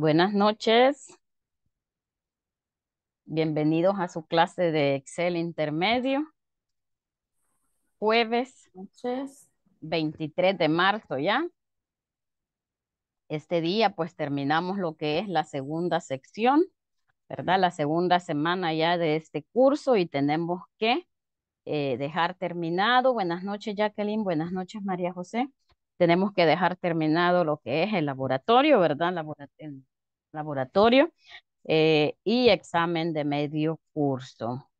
Buenas noches. Bienvenidos a su clase de Excel intermedio. Jueves noches. 23 de marzo ya. Este día pues terminamos lo que es la segunda sección, ¿verdad? La segunda semana ya de este curso y tenemos que eh, dejar terminado. Buenas noches Jacqueline, buenas noches María José tenemos que dejar terminado lo que es el laboratorio, ¿verdad? laboratorio laboratorio eh, y examen de medio curso.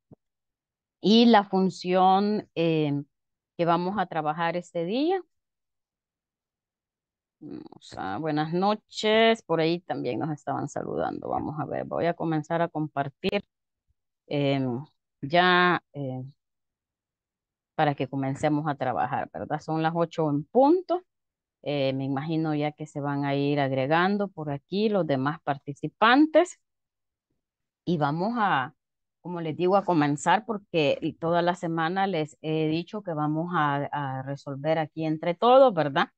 Y la función eh, que vamos a trabajar este día. buenas noches, por ahí también nos estaban saludando. Vamos a ver, voy a comenzar a compartir em, ya eh, para que comencemos a trabajar, ¿verdad? Son las ocho en punto. Eh, me imagino ya que se van a ir agregando por aquí los demás participantes. Y vamos a, como les digo, a comenzar porque toda la semana les he dicho que vamos a, resolver aquí entre todos, ¿verdad?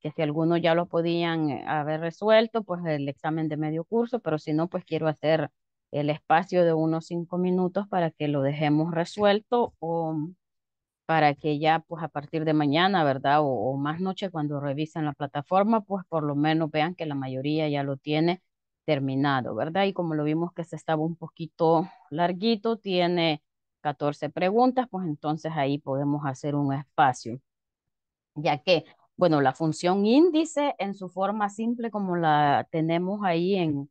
Que si algunos ya lo podían eh, haber resuelto, pues el examen de medio curso, pero si no, pues quiero hacer el espacio de unos cinco minutos para que lo dejemos resuelto o para que ya pues a partir de mañana, ¿verdad? O, más noche cuando revisen la plataforma, pues por lo menos vean que la mayoría ya lo tiene terminado, ¿verdad? Y como lo vimos que se estaba un poquito larguito, tiene 14 preguntas, pues entonces ahí podemos hacer un espacio, ya que, bueno, la función índice en su forma simple como la tenemos ahí en,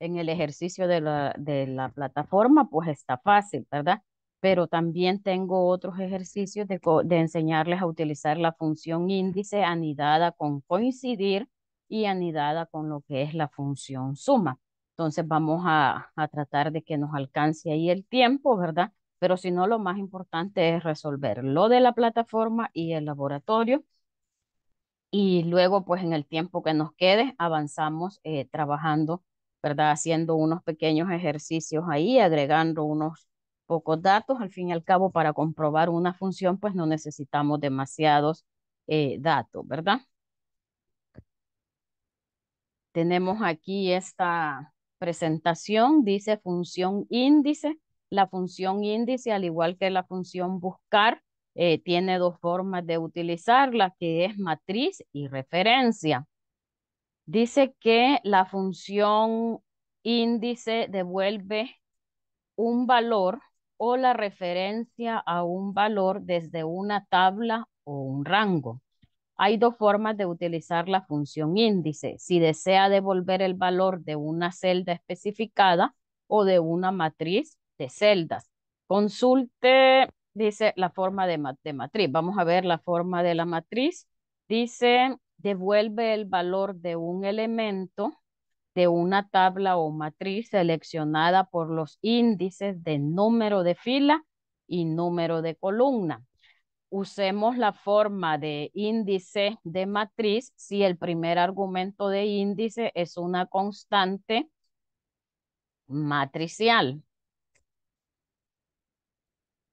en el ejercicio de la, de la plataforma, pues está fácil, ¿verdad? pero también tengo otros ejercicios de, enseñarles a utilizar la función índice anidada con coincidir y anidada con lo que es la función suma. Entonces vamos a, a, tratar de que nos alcance ahí el tiempo, ¿verdad? Pero si no, lo más importante es resolver lo de la plataforma y el laboratorio. Y luego, pues en el tiempo que nos quede, avanzamos eh, trabajando, ¿verdad? Haciendo unos pequeños ejercicios ahí, agregando unos pocos datos, al fin y al cabo para comprobar una función pues no necesitamos demasiados eh, datos, ¿verdad? Tenemos aquí esta presentación, dice función índice. La función índice, al igual que la función buscar, eh, tiene dos formas de utilizarla, que es matriz y referencia. Dice que la función índice devuelve un valor o la referencia a un valor desde una tabla o un rango. Hay dos formas de utilizar la función índice, si desea devolver el valor de una celda especificada o de una matriz de celdas. Consulte, dice, la forma de, matriz. Vamos a ver la forma de la matriz. Dice, devuelve el valor de un elemento de una tabla o matriz seleccionada por los índices de número de fila y número de columna. Usemos la forma de índice de matriz si el primer argumento de índice es una constante matricial.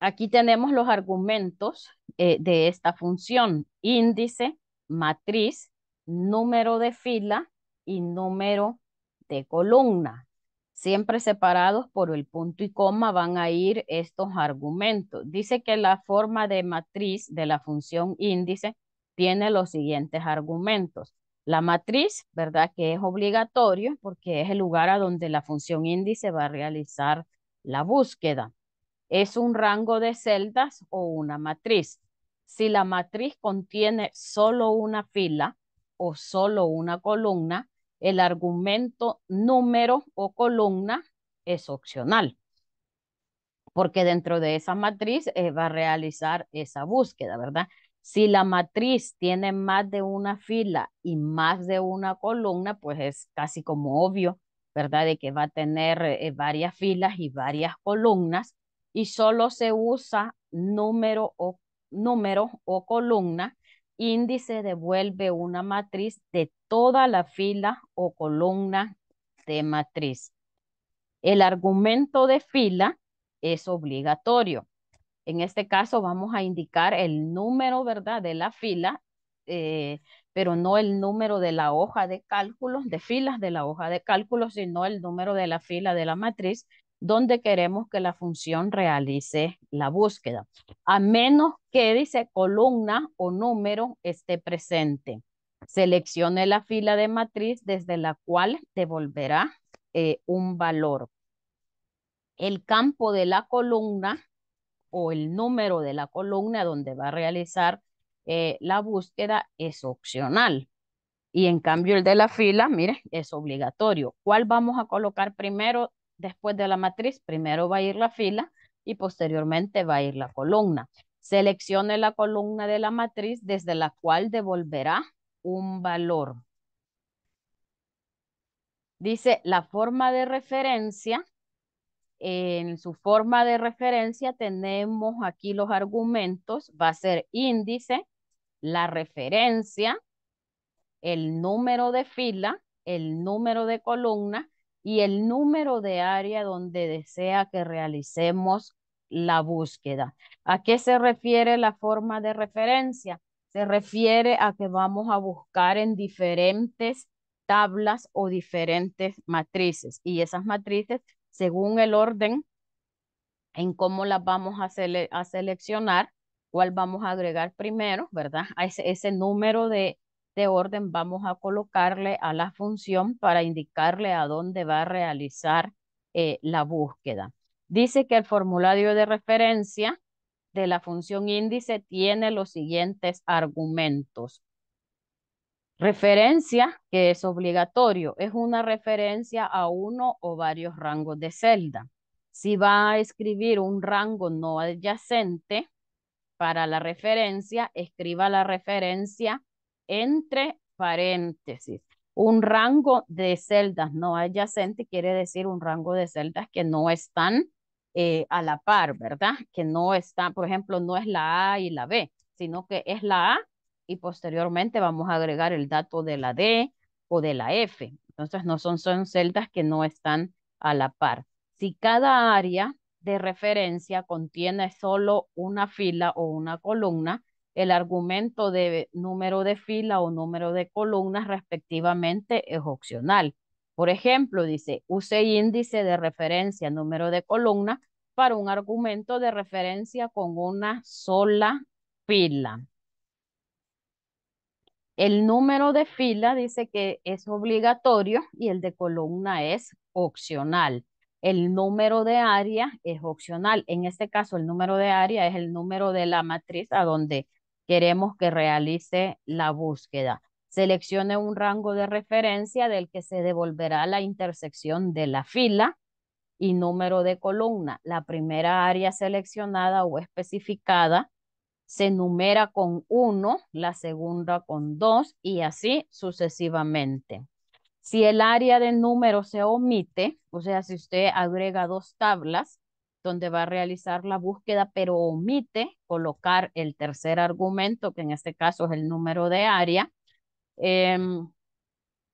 Aquí tenemos los argumentos eh, de esta función. Índice, matriz, número de fila y número de columna. Siempre separados por el punto y coma van a ir estos argumentos. Dice que la forma de matriz de la función índice tiene los siguientes argumentos. La matriz, ¿verdad? Que es obligatorio porque es el lugar a donde la función índice va a realizar la búsqueda. Es un rango de celdas o una matriz. Si la matriz contiene solo una fila o solo una columna, el argumento, número o columna es opcional, porque dentro de esa matriz eh, va a realizar esa búsqueda, ¿verdad? Si la matriz tiene más de una fila y más de una columna, pues es casi como obvio, ¿verdad? De que va a tener eh, eh, varias filas y varias columnas y solo se usa número o, número o columna índice devuelve una matriz de toda la fila o columna de matriz. El argumento de fila es obligatorio. En este caso vamos a indicar el número, ¿verdad?, de la fila, eh, pero no el número de la hoja de cálculos de filas de la hoja de cálculo, sino el número de la fila de la matriz donde queremos que la función realice la búsqueda, a menos que dice columna o número esté presente. Seleccione la fila de matriz desde la cual devolverá eh, un valor. El campo de la columna o el número de la columna donde va a realizar eh, la búsqueda es opcional. Y en cambio el de la fila, mire, es obligatorio. ¿Cuál vamos a colocar primero? después de la matriz, primero va a ir la fila y posteriormente va a ir la columna. Seleccione la columna de la matriz desde la cual devolverá un valor. Dice la forma de referencia. En su forma de referencia tenemos aquí los argumentos. Va a ser índice, la referencia, el número de fila, el número de columna y el número de área donde desea que realicemos la búsqueda. ¿A qué se refiere la forma de referencia? Se refiere a que vamos a buscar en diferentes tablas o diferentes matrices y esas matrices según el orden en cómo las vamos a, seleccionar, cuál vamos a agregar primero, ¿verdad? A ese, ese número de, de este orden vamos a colocarle a la función para indicarle a dónde va a realizar eh, la búsqueda. Dice que el formulario de referencia de la función índice tiene los siguientes argumentos. Referencia, que es obligatorio, es una referencia a uno o varios rangos de celda. Si va a escribir un rango no adyacente para la referencia, escriba la referencia entre paréntesis, un rango de celdas no adyacente quiere decir un rango de celdas que no están eh, a la par, ¿verdad? Que no están, por ejemplo, no es la A y la B, sino que es la A y posteriormente vamos a agregar el dato de la D o de la F. Entonces, no son, son celdas que no están a la par. Si cada área de referencia contiene solo una fila o una columna, el argumento de número de fila o número de columnas respectivamente es opcional. Por ejemplo, dice, use índice de referencia número de columna para un argumento de referencia con una sola fila. El número de fila dice que es obligatorio y el de columna es opcional. El número de área es opcional. En este caso, el número de área es el número de la matriz a donde queremos que realice la búsqueda. Seleccione un rango de referencia del que se devolverá la intersección de la fila y número de columna. La primera área seleccionada o especificada se numera con 1, la segunda con 2 y así sucesivamente. Si el área de número se omite, o sea, si usted agrega dos tablas, donde va a realizar la búsqueda, pero omite colocar el tercer argumento, que en este caso es el número de área. Em,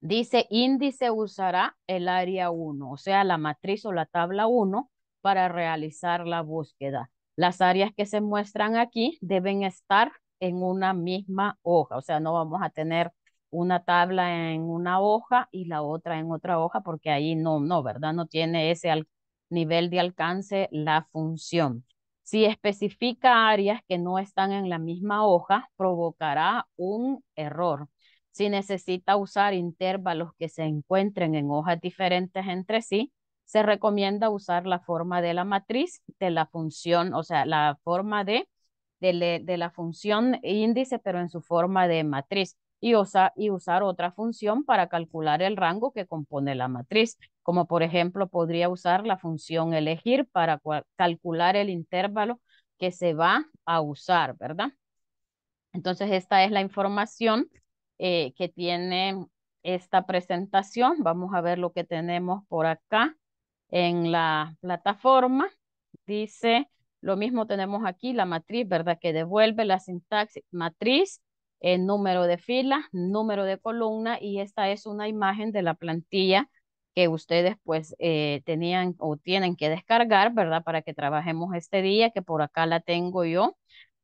dice índice usará el área 1, o sea, la matriz o la tabla 1 para realizar la búsqueda. Las áreas que se muestran aquí deben estar en una misma hoja, o sea, no vamos a tener una tabla en una hoja y la otra en otra hoja, porque ahí no, no, ¿verdad? No tiene ese nivel de alcance, la función. Si especifica áreas que no están en la misma hoja, provocará un error. Si necesita usar intervalos que se encuentren en hojas diferentes entre sí, se recomienda usar la forma de la matriz de la función, o sea, la forma de, de, la función índice, pero en su forma de matriz y, y usar otra función para calcular el rango que compone la matriz, como por ejemplo podría usar la función elegir para calcular el intervalo que se va a usar, ¿verdad? Entonces esta es la información eh, que tiene esta presentación. Vamos a ver lo que tenemos por acá en la plataforma. Dice, lo mismo tenemos aquí, la matriz, ¿verdad? Que devuelve la sintaxis matriz número de fila, número de columna y esta es una imagen de la plantilla que ustedes pues eh, tenían o tienen que descargar, ¿verdad? Para que trabajemos este día, que por acá la tengo yo.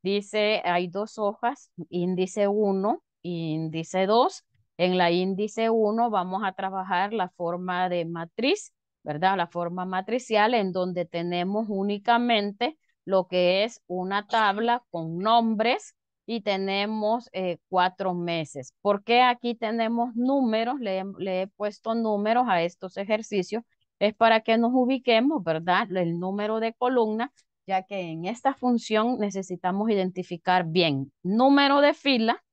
Dice, hay dos hojas, índice 1 índice 2. En la índice 1 vamos a trabajar la forma de matriz, ¿verdad? La forma matricial en donde tenemos únicamente lo que es una tabla con nombres, y tenemos eh, cuatro meses. ¿Por qué aquí tenemos números? Le, he puesto números a estos ejercicios. Es para que nos ubiquemos, ¿verdad? El número de columna, ya que en esta función necesitamos identificar bien número de fila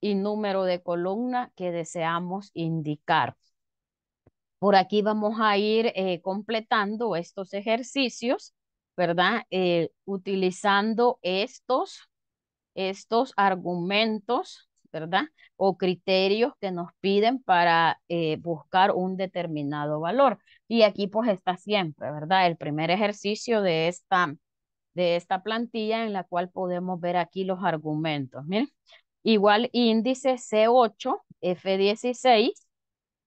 y número de columna que deseamos indicar. Por aquí vamos a ir eh, completando estos ejercicios, ¿verdad? Eh, utilizando estos estos argumentos, ¿verdad? O criterios que nos piden para eh, buscar un determinado valor. Y aquí pues está siempre, ¿verdad? El primer ejercicio de esta, de esta plantilla en la cual podemos ver aquí los argumentos. Miren, igual índice C8, F16,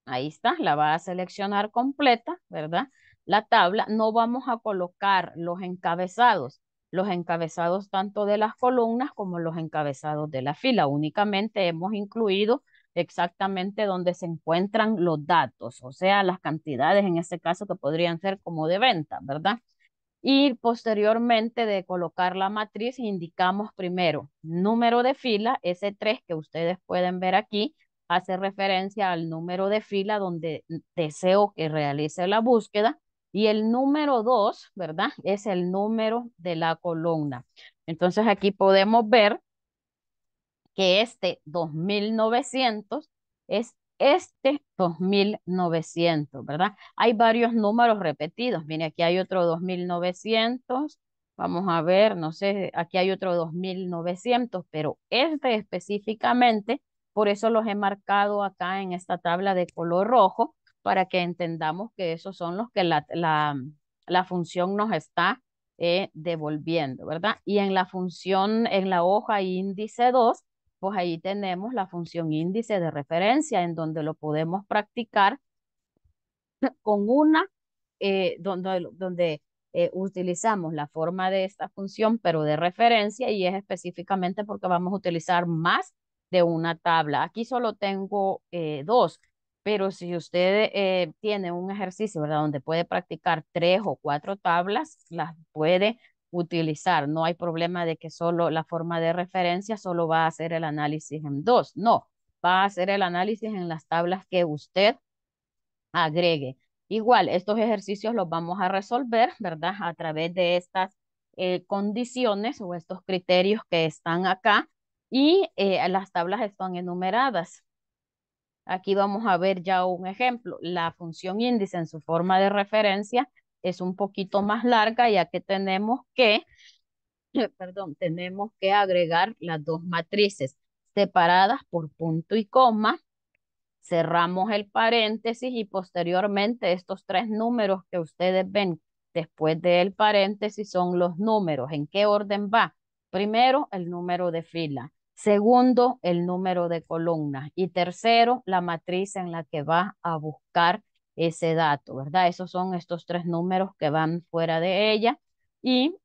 ahí está, la va a seleccionar completa, ¿verdad? La tabla, no vamos a colocar los encabezados, los encabezados tanto de las columnas como los encabezados de la fila. Únicamente hemos incluido exactamente donde se encuentran los datos, o sea, las cantidades en este caso que podrían ser como de venta, ¿verdad? Y posteriormente de colocar la matriz, indicamos primero número de fila, ese 3 que ustedes pueden ver aquí, hace referencia al número de fila donde deseo que realice la búsqueda. Y el número 2, ¿verdad? Es el número de la columna. Entonces aquí podemos ver que este 2900 es este 2900, ¿verdad? Hay varios números repetidos. Miren, aquí hay otro 2900. Vamos a ver, no sé, aquí hay otro 2900, pero este específicamente, por eso los he marcado acá en esta tabla de color rojo, para que entendamos que esos son los que la, la, función nos está eh, devolviendo, ¿verdad? Y en la función, en la hoja índice 2, pues ahí tenemos la función índice de referencia en donde lo podemos practicar con una, eh, donde, donde eh, utilizamos la forma de esta función, pero de referencia y es específicamente porque vamos a utilizar más de una tabla. Aquí solo tengo dos, pero si usted eh, tiene un ejercicio, ¿verdad? Donde puede practicar tres o cuatro tablas, las puede utilizar. No hay problema de que solo la forma de referencia solo va a hacer el análisis en dos. No, va a hacer el análisis en las tablas que usted agregue. Igual, estos ejercicios los vamos a resolver, ¿verdad? A través de estas eh, condiciones o estos criterios que están acá y eh, las tablas están enumeradas. Aquí vamos a ver ya un ejemplo. La función índice en su forma de referencia es un poquito más larga ya que tenemos que, perdón, tenemos que agregar las dos matrices separadas por punto y coma. Cerramos el paréntesis y posteriormente estos tres números que ustedes ven después del paréntesis son los números. ¿En qué orden va? Primero el número de fila, Segundo, el número de columnas. Y tercero, la matriz en la que va a buscar ese dato, ¿verdad? Esos son estos tres números que van fuera de ella. Y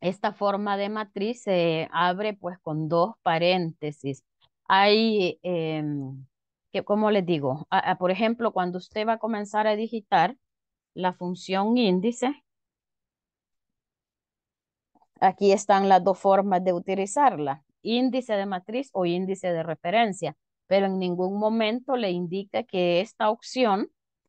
esta forma de matriz se abre pues con dos paréntesis. Hay, em, que, ¿cómo les digo? por ejemplo, cuando usted va a comenzar a digitar la función índice, aquí están las dos formas de utilizarla índice de matriz o índice de referencia, pero en ningún momento le indica que esta opción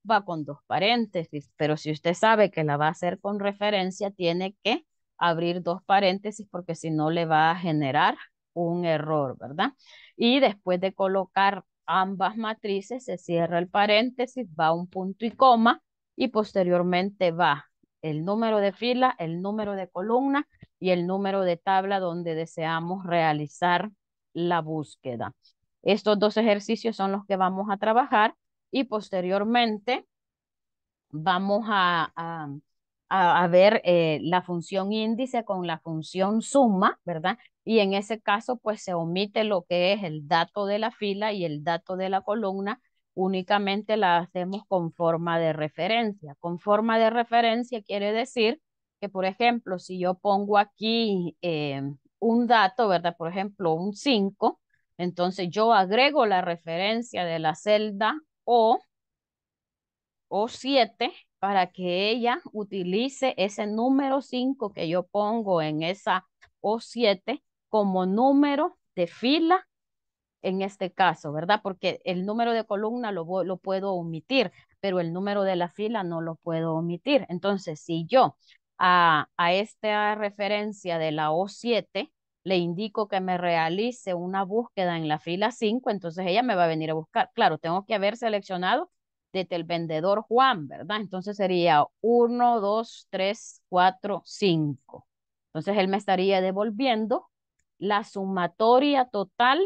va con dos paréntesis, pero si usted sabe que la va a hacer con referencia, tiene que abrir dos paréntesis porque si no le va a generar un error, ¿verdad? Y después de colocar ambas matrices, se cierra el paréntesis, va un punto y coma y posteriormente va el número de fila, el número de columna y el número de tabla donde deseamos realizar la búsqueda. Estos dos ejercicios son los que vamos a trabajar y posteriormente vamos a, a, ver eh, la función índice con la función suma, ¿verdad? Y en ese caso, pues se omite lo que es el dato de la fila y el dato de la columna, únicamente la hacemos con forma de referencia. Con forma de referencia quiere decir que, por ejemplo, si yo pongo aquí eh, un dato, ¿verdad? Por ejemplo, un 5, entonces yo agrego la referencia de la celda O, o 7, para que ella utilice ese número 5 que yo pongo en esa O7 como número de fila en este caso, ¿verdad? Porque el número de columna lo, lo puedo omitir, pero el número de la fila no lo puedo omitir. Entonces, si yo a, esta referencia de la O7, le indico que me realice una búsqueda en la fila 5, entonces ella me va a venir a buscar. Claro, tengo que haber seleccionado desde el vendedor Juan, ¿verdad? Entonces sería 1, 2, 3, 4, 5. Entonces él me estaría devolviendo la sumatoria total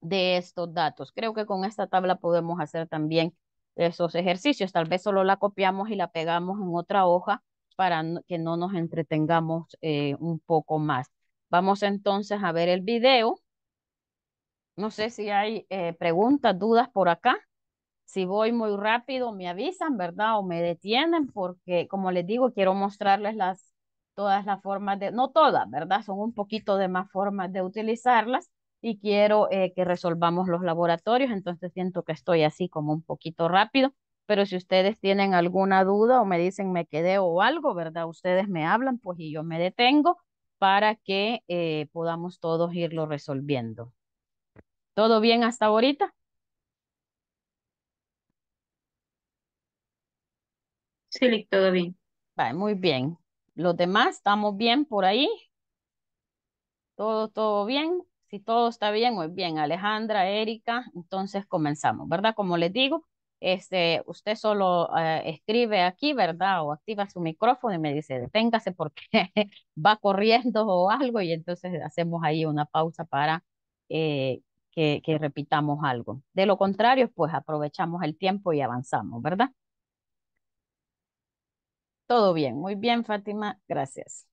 de estos datos. Creo que con esta tabla podemos hacer también esos ejercicios. Tal vez solo la copiamos y la pegamos en otra hoja para que no nos entretengamos eh, un poco más. Vamos entonces a ver el video. No sé si hay eh, preguntas, dudas por acá. Si voy muy rápido, me avisan, ¿verdad? O me detienen porque, como les digo, quiero mostrarles las, todas las formas de, no todas, ¿verdad? Son un poquito de más formas de utilizarlas y quiero eh, que resolvamos los laboratorios, entonces siento que estoy así como un poquito rápido pero si ustedes tienen alguna duda o me dicen me quedé o algo, ¿verdad? Ustedes me hablan, pues y yo me detengo para que eh, podamos todos irlo resolviendo. ¿Todo bien hasta ahorita? Sí, todo bien. muy bien. ¿Los demás estamos bien por ahí? ¿Todo, todo bien? Si todo está bien, muy bien. Alejandra, Erika, entonces comenzamos, ¿verdad? Como les digo, este, usted solo eh, escribe aquí, ¿verdad? O activa su micrófono y me dice, deténgase porque va corriendo o algo y entonces hacemos ahí una pausa para eh, que, que, repitamos algo. De lo contrario, pues aprovechamos el tiempo y avanzamos, ¿verdad? Todo bien, muy bien, Fátima, gracias.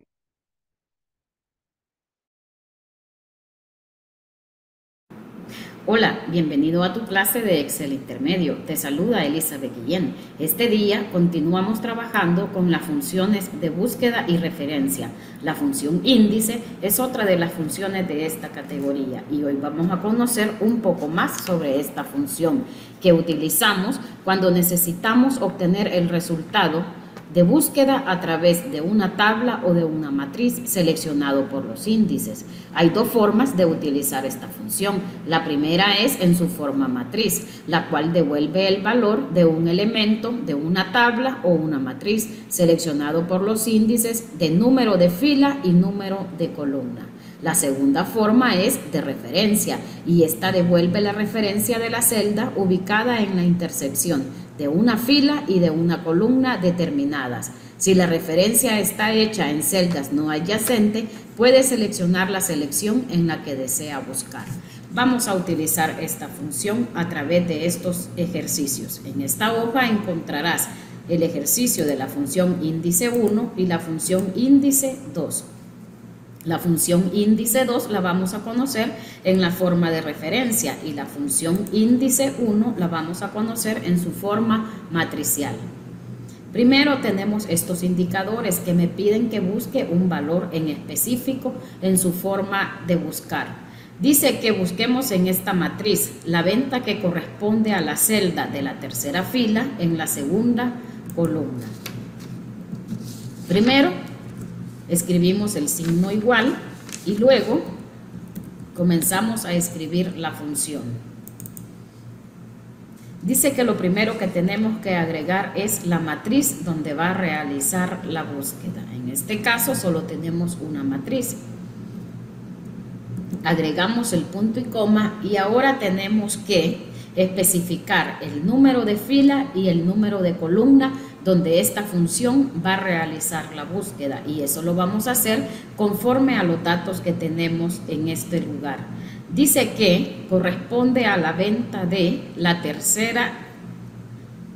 Hola, bienvenido a tu clase de Excel Intermedio. Te saluda Elizabeth Guillén. Este día continuamos trabajando con las funciones de búsqueda y referencia. La función índice es otra de las funciones de esta categoría y hoy vamos a conocer un poco más sobre esta función que utilizamos cuando necesitamos obtener el resultado de búsqueda a través de una tabla o de una matriz seleccionado por los índices. Hay dos formas de utilizar esta función. La primera es en su forma matriz, la cual devuelve el valor de un elemento de una tabla o una matriz seleccionado por los índices de número de fila y número de columna. La segunda forma es de referencia y esta devuelve la referencia de la celda ubicada en la intersección de una fila y de una columna determinadas. Si la referencia está hecha en celdas no adyacente, puede seleccionar la selección en la que desea buscar. Vamos a utilizar esta función a través de estos ejercicios. En esta hoja encontrarás el ejercicio de la función índice 1 y la función índice 2. La función índice 2 la vamos a conocer en la forma de referencia y la función índice 1 la vamos a conocer en su forma matricial. Primero tenemos estos indicadores que me piden que busque un valor en específico en su forma de buscar. Dice que busquemos en esta matriz la venta que corresponde a la celda de la tercera fila en la segunda columna. Primero escribimos el signo igual y luego comenzamos a escribir la función. Dice que lo primero que tenemos que agregar es la matriz donde va a realizar la búsqueda. En este caso solo tenemos una matriz. Agregamos el punto y coma y ahora tenemos que especificar el número de fila y el número de columna donde esta función va a realizar la búsqueda y eso lo vamos a hacer conforme a los datos que tenemos en este lugar. Dice que corresponde a la venta de la tercera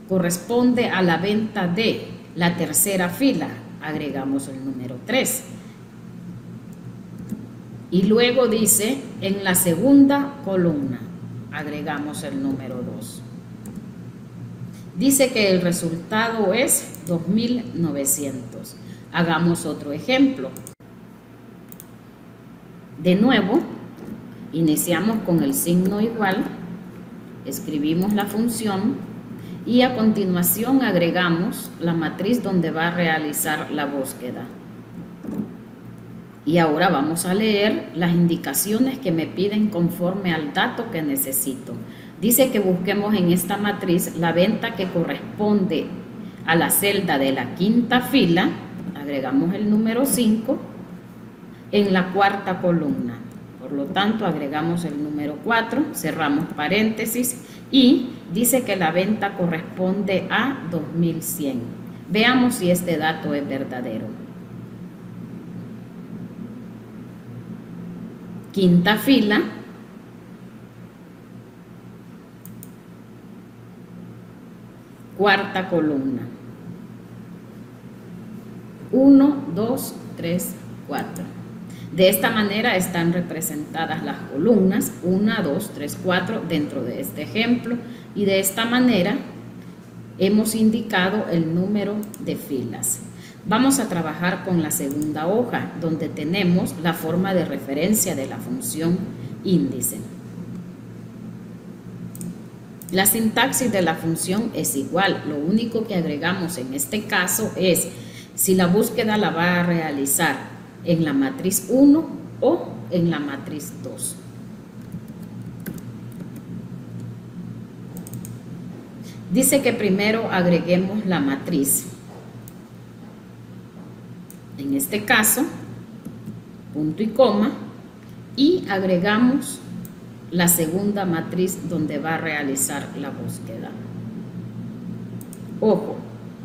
corresponde a la venta de la tercera fila, agregamos el número 3. Y luego dice en la segunda columna, agregamos el número 2. Dice que el resultado es 2900. Hagamos otro ejemplo. De nuevo, iniciamos con el signo igual, escribimos la función y a continuación agregamos la matriz donde va a realizar la búsqueda. Y ahora vamos a leer las indicaciones que me piden conforme al dato que necesito. Dice que busquemos en esta matriz la venta que corresponde a la celda de la quinta fila, agregamos el número 5, en la cuarta columna. Por lo tanto, agregamos el número 4, cerramos paréntesis y dice que la venta corresponde a 2100. Veamos si este dato es verdadero. Quinta fila, cuarta columna. 1, 2, 3, 4. De esta manera están representadas las columnas 1, 2, 3, 4 dentro de este ejemplo y de esta manera hemos indicado el número de filas. Vamos a trabajar con la segunda hoja donde tenemos la forma de referencia de la función índice. La sintaxis de la función es igual, lo único que agregamos en este caso es si la búsqueda la va a realizar en la matriz 1 o en la matriz 2. Dice que primero agreguemos la matriz. En este caso, punto y coma, y agregamos la segunda matriz donde va a realizar la búsqueda. Ojo,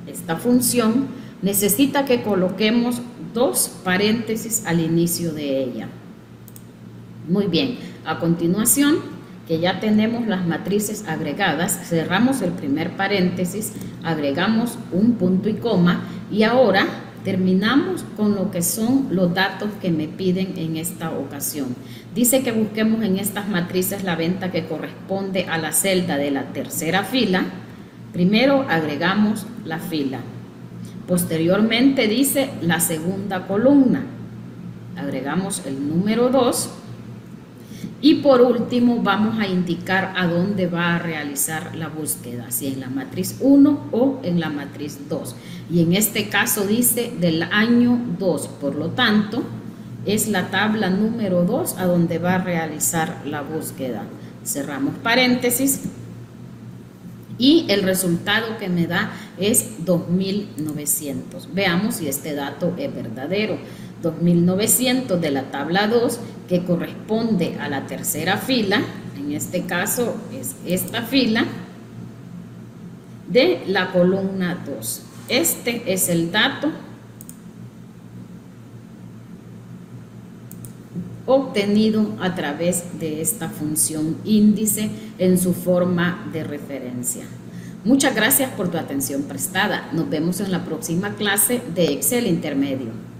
esta función necesita que coloquemos dos paréntesis al inicio de ella. Muy bien, a continuación, que ya tenemos las matrices agregadas, cerramos el primer paréntesis, agregamos un punto y coma y ahora Terminamos con lo que son los datos que me piden en esta ocasión. Dice que busquemos en estas matrices la venta que corresponde a la celda de la tercera fila. Primero agregamos la fila. Posteriormente dice la segunda columna. Agregamos el número 2 y por último vamos a indicar a dónde va a realizar la búsqueda, si en la matriz 1 o en la matriz 2. Y en este caso dice del año 2, por lo tanto es la tabla número 2 a donde va a realizar la búsqueda. Cerramos paréntesis y el resultado que me da es 2900. Veamos si este dato es verdadero. 2900 de la tabla 2 que corresponde a la tercera fila, en este caso es esta fila, de la columna 2. Este es el dato obtenido a través de esta función índice en su forma de referencia. Muchas gracias por tu atención prestada. Nos vemos en la próxima clase de Excel Intermedio.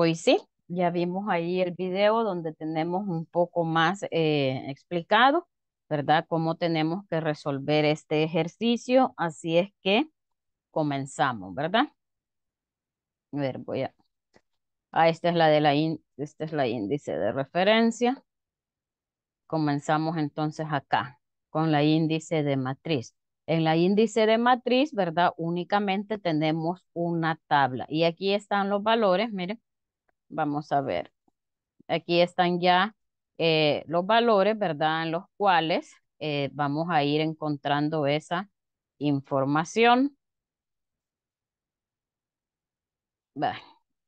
Hoy pues sí, ya vimos ahí el video donde tenemos un poco más eh, explicado, ¿verdad? Cómo tenemos que resolver este ejercicio. Así es que comenzamos, ¿verdad? A ver, voy a... Ah, esta es la de la, esta es la índice de referencia. Comenzamos entonces acá con la índice de matriz. En la índice de matriz, ¿verdad? Únicamente tenemos una tabla. Y aquí están los valores, miren. Vamos a ver. Aquí están ya eh, los valores, ¿verdad? En los cuales eh, vamos a ir encontrando esa información.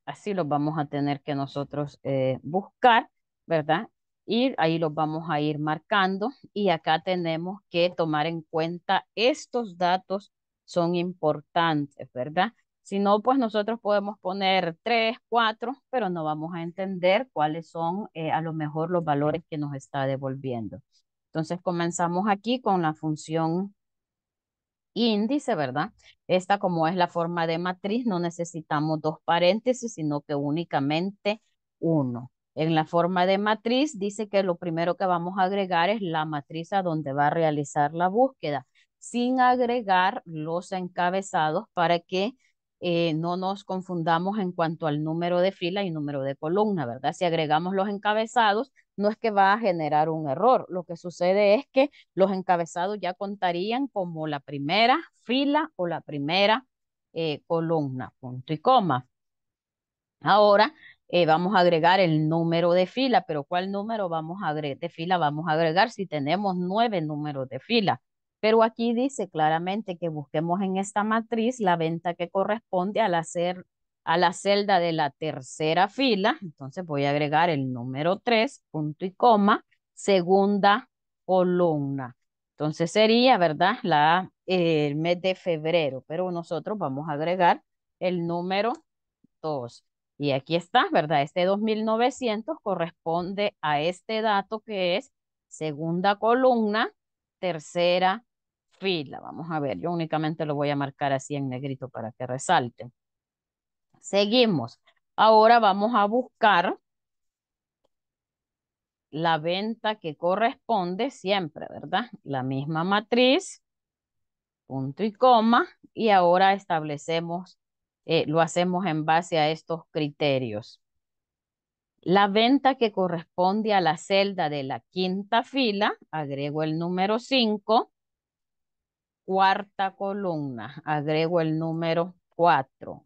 así los vamos a tener que nosotros eh, buscar, ¿verdad? Y ahí los vamos a ir marcando y acá tenemos que tomar en cuenta estos datos son importantes, ¿verdad? Si no, pues nosotros podemos poner tres, cuatro, pero no vamos a entender cuáles son eh, a lo mejor los valores que nos está devolviendo. Entonces comenzamos aquí con la función índice, ¿verdad? Esta como es la forma de matriz, no necesitamos dos paréntesis, sino que únicamente uno. En la forma de matriz dice que lo primero que vamos a agregar es la matriz a donde va a realizar la búsqueda, sin agregar los encabezados para que eh, no nos confundamos en cuanto al número de fila y número de columna, ¿verdad? Si agregamos los encabezados, no es que va a generar un error. Lo que sucede es que los encabezados ya contarían como la primera fila o la primera eh, columna, punto y coma. Ahora eh, vamos a agregar el número de fila, pero ¿cuál número vamos a de fila vamos a agregar si tenemos nueve números de fila? Pero aquí dice claramente que busquemos en esta matriz la venta que corresponde a la celda de la tercera fila, entonces voy a agregar el número 3, punto y coma, segunda columna. Entonces sería, ¿verdad? La, eh, el mes de febrero, pero nosotros vamos a agregar el número 2. Y aquí está, ¿verdad? Este 2900 corresponde a este dato que es segunda columna, tercera fila. Vamos a ver, yo únicamente lo voy a marcar así en negrito para que resalte. Seguimos. Ahora vamos a buscar la venta que corresponde siempre, ¿verdad? La misma matriz, punto y coma, y ahora establecemos, eh, lo hacemos en base a estos criterios. La venta que corresponde a la celda de la quinta fila, agrego el número 5, cuarta columna, agrego el número 4,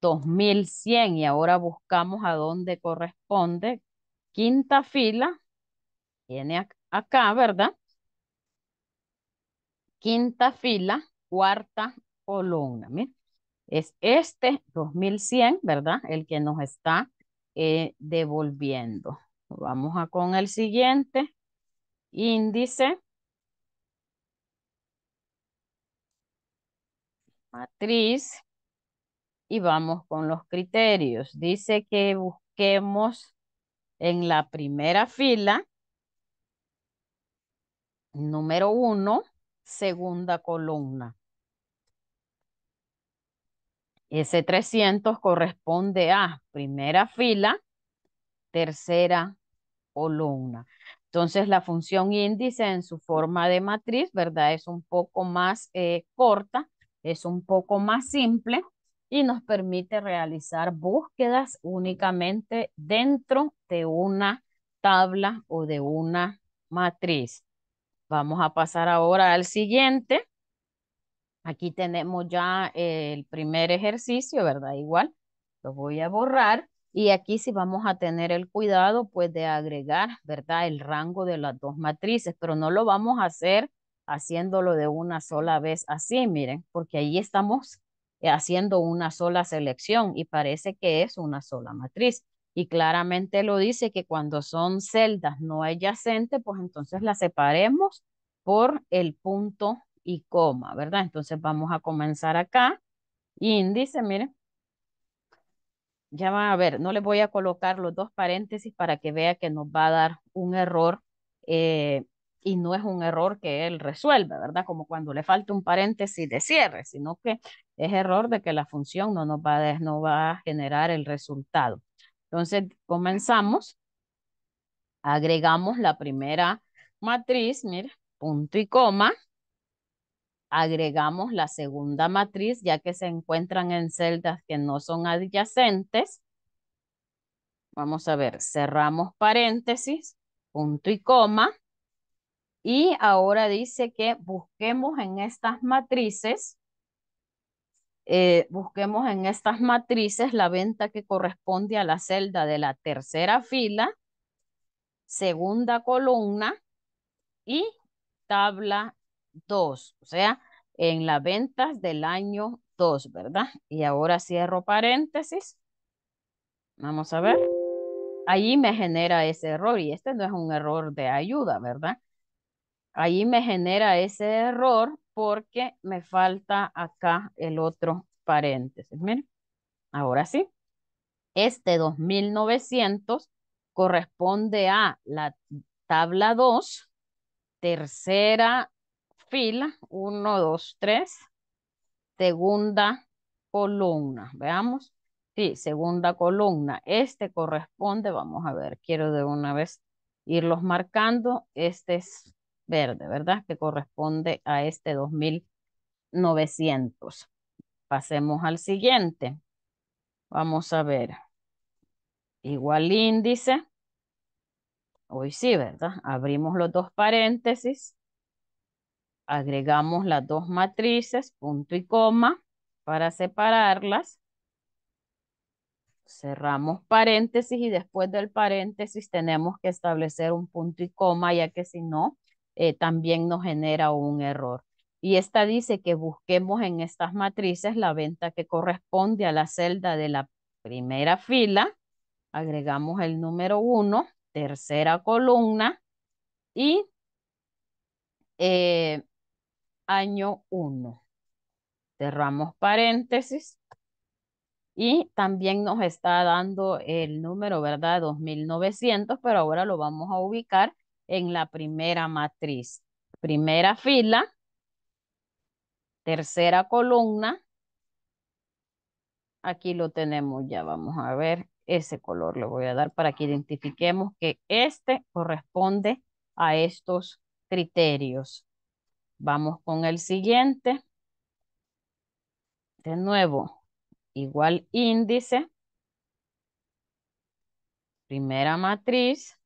2100 y ahora buscamos a dónde corresponde. Quinta fila, viene acá, ¿verdad? Quinta fila, cuarta columna. Es este 2100, ¿verdad? El que nos está eh, devolviendo. Vamos a con el siguiente índice matriz y vamos con los criterios. Dice que busquemos en la primera fila, número uno, segunda columna. Ese 300 corresponde a primera fila, tercera columna. Entonces la función índice en su forma de matriz, ¿verdad? Es un poco más eh, corta es un poco más simple y nos permite realizar búsquedas únicamente dentro de una tabla o de una matriz. Vamos a pasar ahora al siguiente. Aquí tenemos ya el primer ejercicio, ¿verdad? Igual, lo voy a borrar. Y aquí sí vamos a tener el cuidado, pues, de agregar, ¿verdad? El rango de las dos matrices, pero no lo vamos a hacer haciéndolo de una sola vez así, miren, porque ahí estamos eh, haciendo una sola selección y parece que es una sola matriz. Y claramente lo dice que cuando son celdas no adyacentes, pues entonces las separemos por el punto y coma, ¿verdad? Entonces vamos a comenzar acá. Índice, miren. Ya va a ver, no les voy a colocar los dos paréntesis para que vea que nos va a dar un error eh, y no es un error que él resuelve, ¿verdad? Como cuando le falta un paréntesis de cierre, sino que es error de que la función no nos va a, no va a generar el resultado. Entonces, comenzamos, agregamos la primera matriz, mire, punto y coma, agregamos la segunda matriz, ya que se encuentran en celdas que no son adyacentes. Vamos a ver, cerramos paréntesis, punto y coma, y ahora dice que busquemos en estas matrices, eh, busquemos en estas matrices la venta que corresponde a la celda de la tercera fila, segunda columna y tabla 2, o sea, en las ventas del año 2, ¿verdad? Y ahora cierro paréntesis. Vamos a ver. Allí me genera ese error y este no es un error de ayuda, ¿verdad? Ahí me genera ese error porque me falta acá el otro paréntesis. Miren, ahora sí. Este 2900 corresponde a la tabla 2, tercera fila, 1, 2, 3, segunda columna. Veamos. Sí, segunda columna. Este corresponde, vamos a ver, quiero de una vez irlos marcando. Este es verde, ¿verdad? Que corresponde a este 2900. Pasemos al siguiente. Vamos a ver. Igual índice. Hoy sí, ¿verdad? Abrimos los dos paréntesis. Agregamos las dos matrices, punto y coma, para separarlas. Cerramos paréntesis y después del paréntesis tenemos que establecer un punto y coma, ya que si no, eh, también nos genera un error. Y esta dice que busquemos en estas matrices la venta que corresponde a la celda de la primera fila, agregamos el número 1, tercera columna y eh, año 1. Cerramos paréntesis y también nos está dando el número, ¿verdad? 2900, pero ahora lo vamos a ubicar en la primera matriz. Primera fila, tercera columna. Aquí lo tenemos ya, vamos a ver ese color. Le voy a dar para que identifiquemos que este corresponde a estos criterios. Vamos con el siguiente. De nuevo, igual índice. Primera matriz.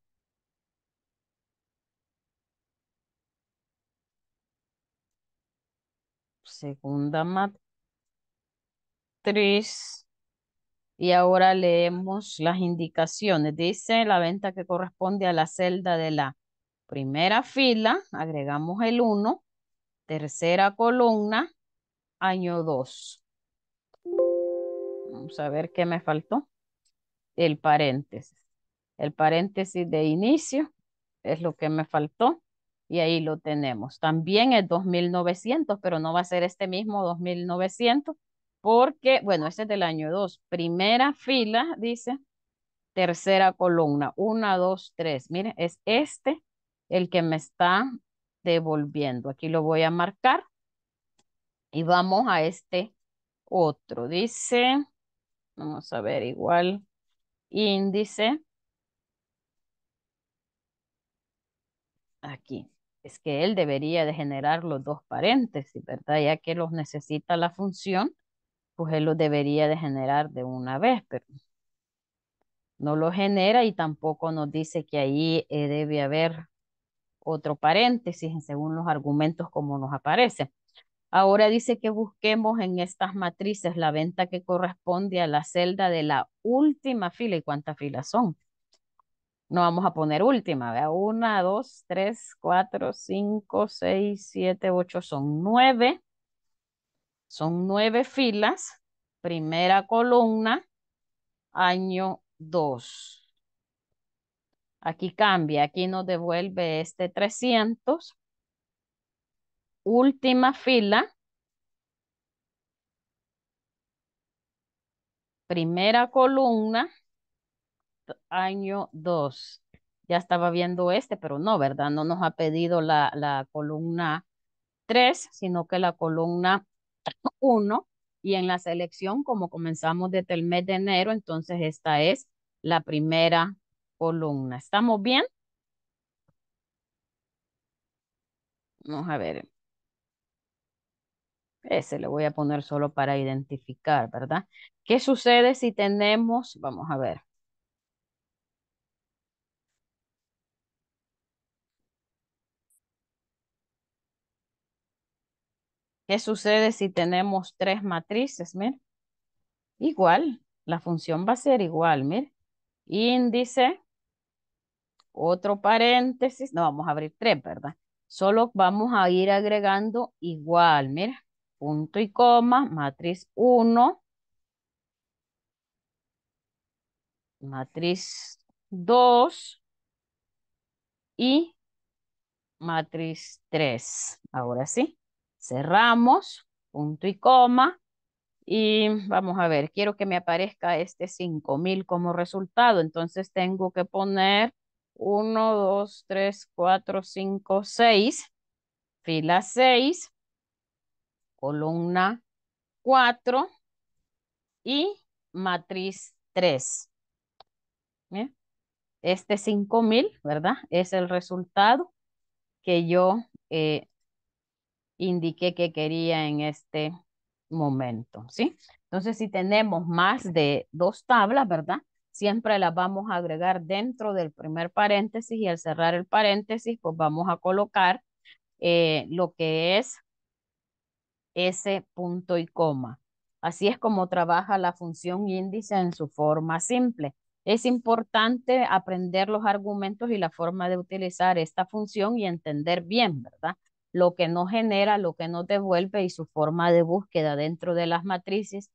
segunda matriz. Y ahora leemos las indicaciones. Dice la venta que corresponde a la celda de la primera fila, agregamos el 1, tercera columna, año 2. Vamos a ver qué me faltó. El paréntesis. El paréntesis de inicio es lo que me faltó y ahí lo tenemos. También es 2900, pero no va a ser este mismo 2900 porque, bueno, este es del año 2. Primera fila, dice, tercera columna, 1, 2, 3. Miren, es este el que me está devolviendo. Aquí lo voy a marcar y vamos a este otro. Dice, vamos a ver igual, índice. Aquí es que él debería de generar los dos paréntesis, ¿verdad? Ya que los necesita la función, pues él los debería de generar de una vez, pero no lo genera y tampoco nos dice que ahí eh, debe haber otro paréntesis según los argumentos como nos aparece. Ahora dice que busquemos en estas matrices la venta que corresponde a la celda de la última fila. ¿Y cuántas filas son? no vamos a poner última, vea, una, dos, tres, cuatro, cinco, seis, siete, ocho, son nueve, son nueve filas, primera columna, año dos. Aquí cambia, aquí nos devuelve este 300. Última fila. Primera columna, año 2. Ya estaba viendo este, pero no, ¿verdad? No nos ha pedido la, la columna 3, sino que la columna 1. Y en la selección, como comenzamos desde el mes de enero, entonces esta es la primera columna. ¿Estamos bien? Vamos a ver. Ese le voy a poner solo para identificar, ¿verdad? ¿Qué sucede si tenemos, vamos a ver, ¿Qué sucede si tenemos tres matrices? miren? igual, la función va a ser igual, miren. Índice, otro paréntesis, no vamos a abrir tres, ¿verdad? Solo vamos a ir agregando igual, mira, punto y coma, matriz 1, matriz 2 y matriz 3. Ahora sí cerramos, punto y coma, y vamos a ver, quiero que me aparezca este 5000 como resultado, entonces tengo que poner 1, 2, 3, 4, 5, 6, fila 6, columna 4 y matriz 3. Este 5000, ¿verdad? Es el resultado que yo eh, indiqué que quería en este momento, ¿sí? Entonces, si tenemos más de dos tablas, ¿verdad? Siempre las vamos a agregar dentro del primer paréntesis y al cerrar el paréntesis, pues vamos a colocar eh, lo que es ese punto y coma. Así es como trabaja la función índice en su forma simple. Es importante aprender los argumentos y la forma de utilizar esta función y entender bien, ¿verdad? lo que no genera, lo que no devuelve y su forma de búsqueda dentro de las matrices,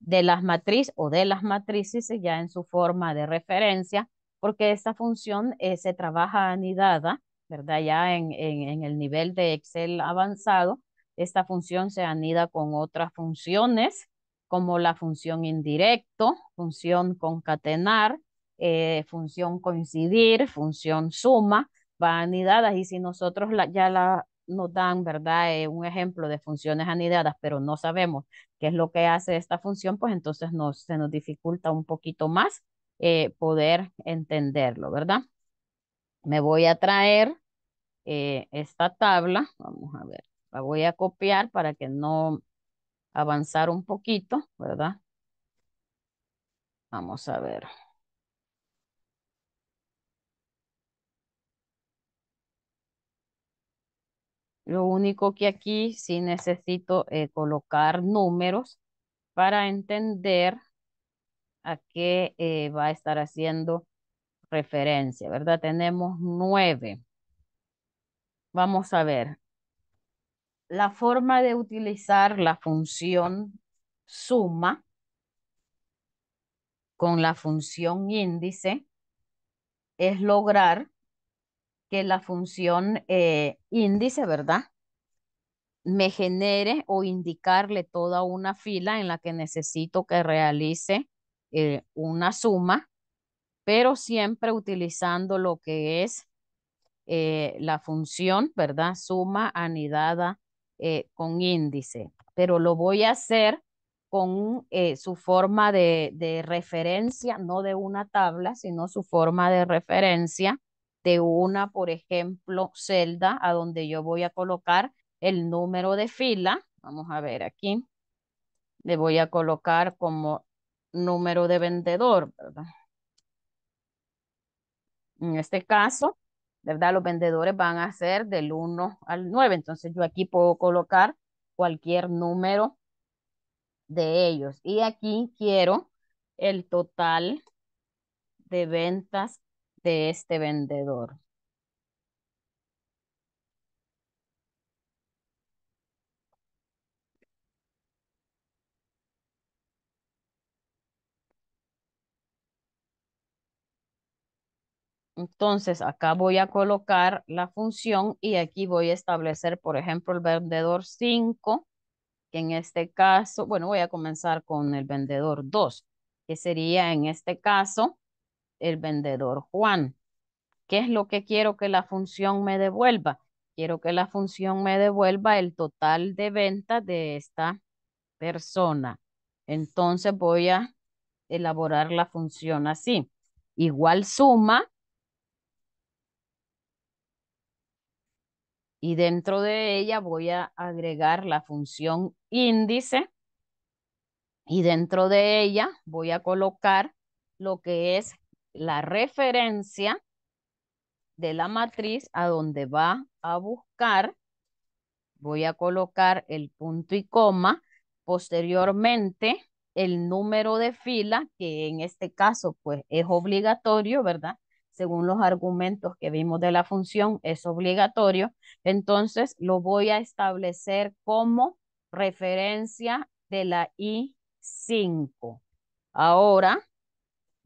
de las matrices o de las matrices ya en su forma de referencia, porque esta función eh, se trabaja anidada, ¿verdad? Ya en, en, el nivel de Excel avanzado, esta función se anida con otras funciones, como la función indirecto, función concatenar, eh, función coincidir, función suma, va anidada y si nosotros ya la nos dan, ¿verdad? Eh, un ejemplo de funciones anidadas, pero no sabemos qué es lo que hace esta función, pues entonces nos, se nos dificulta un poquito más eh, poder entenderlo, ¿verdad? Me voy a traer eh, esta tabla, vamos a ver, la voy a copiar para que no avanzar un poquito, ¿verdad? Vamos a ver. Lo único que aquí sí necesito eh, colocar números para entender a qué eh, va a estar haciendo referencia, ¿verdad? Tenemos nueve. Vamos a ver. La forma de utilizar la función suma con la función índice es lograr que la función eh, índice, ¿verdad? Me genere o indicarle toda una fila en la que necesito que realice eh, una suma, pero siempre utilizando lo que es eh, la función, ¿verdad? Suma anidada con índice, pero lo voy a hacer con su forma de, referencia, no de una tabla, sino su forma de referencia, de una, por ejemplo, celda a donde yo voy a colocar el número de fila. Vamos a ver aquí. Le voy a colocar como número de vendedor, ¿verdad? En este caso, ¿verdad? Los vendedores van a ser del 1 al 9. Entonces yo aquí puedo colocar cualquier número de ellos. Y aquí quiero el total de ventas de este vendedor. Entonces, acá voy a colocar la función y aquí voy a establecer, por ejemplo, el vendedor 5, que en este caso, bueno, voy a comenzar con el vendedor 2, que sería en este caso el vendedor Juan. ¿Qué es lo que quiero que la función me devuelva? Quiero que la función me devuelva el total de venta de esta persona. Entonces voy a elaborar la función así. Igual suma. Y dentro de ella voy a agregar la función índice. Y dentro de ella voy a colocar lo que es la referencia de la matriz a donde va a buscar. Voy a colocar el punto y coma. Posteriormente, el número de fila, que en este caso pues es obligatorio, ¿verdad? Según los argumentos que vimos de la función, es obligatorio. Entonces, lo voy a establecer como referencia de la I5. Ahora,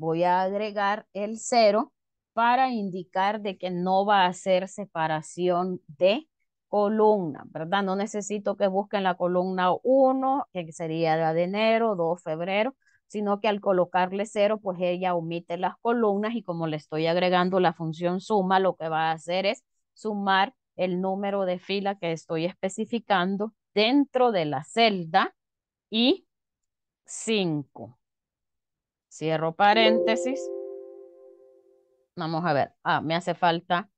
voy a agregar el 0 para indicar de que no va a ser separación de columna, ¿verdad? No necesito que busquen la columna 1, que sería de enero, 2, febrero, sino que al colocarle 0, pues ella omite las columnas y como le estoy agregando la función suma, lo que va a hacer es sumar el número de fila que estoy especificando dentro de la celda y 5. Cierro paréntesis. Vamos a ver. Ah, me hace falta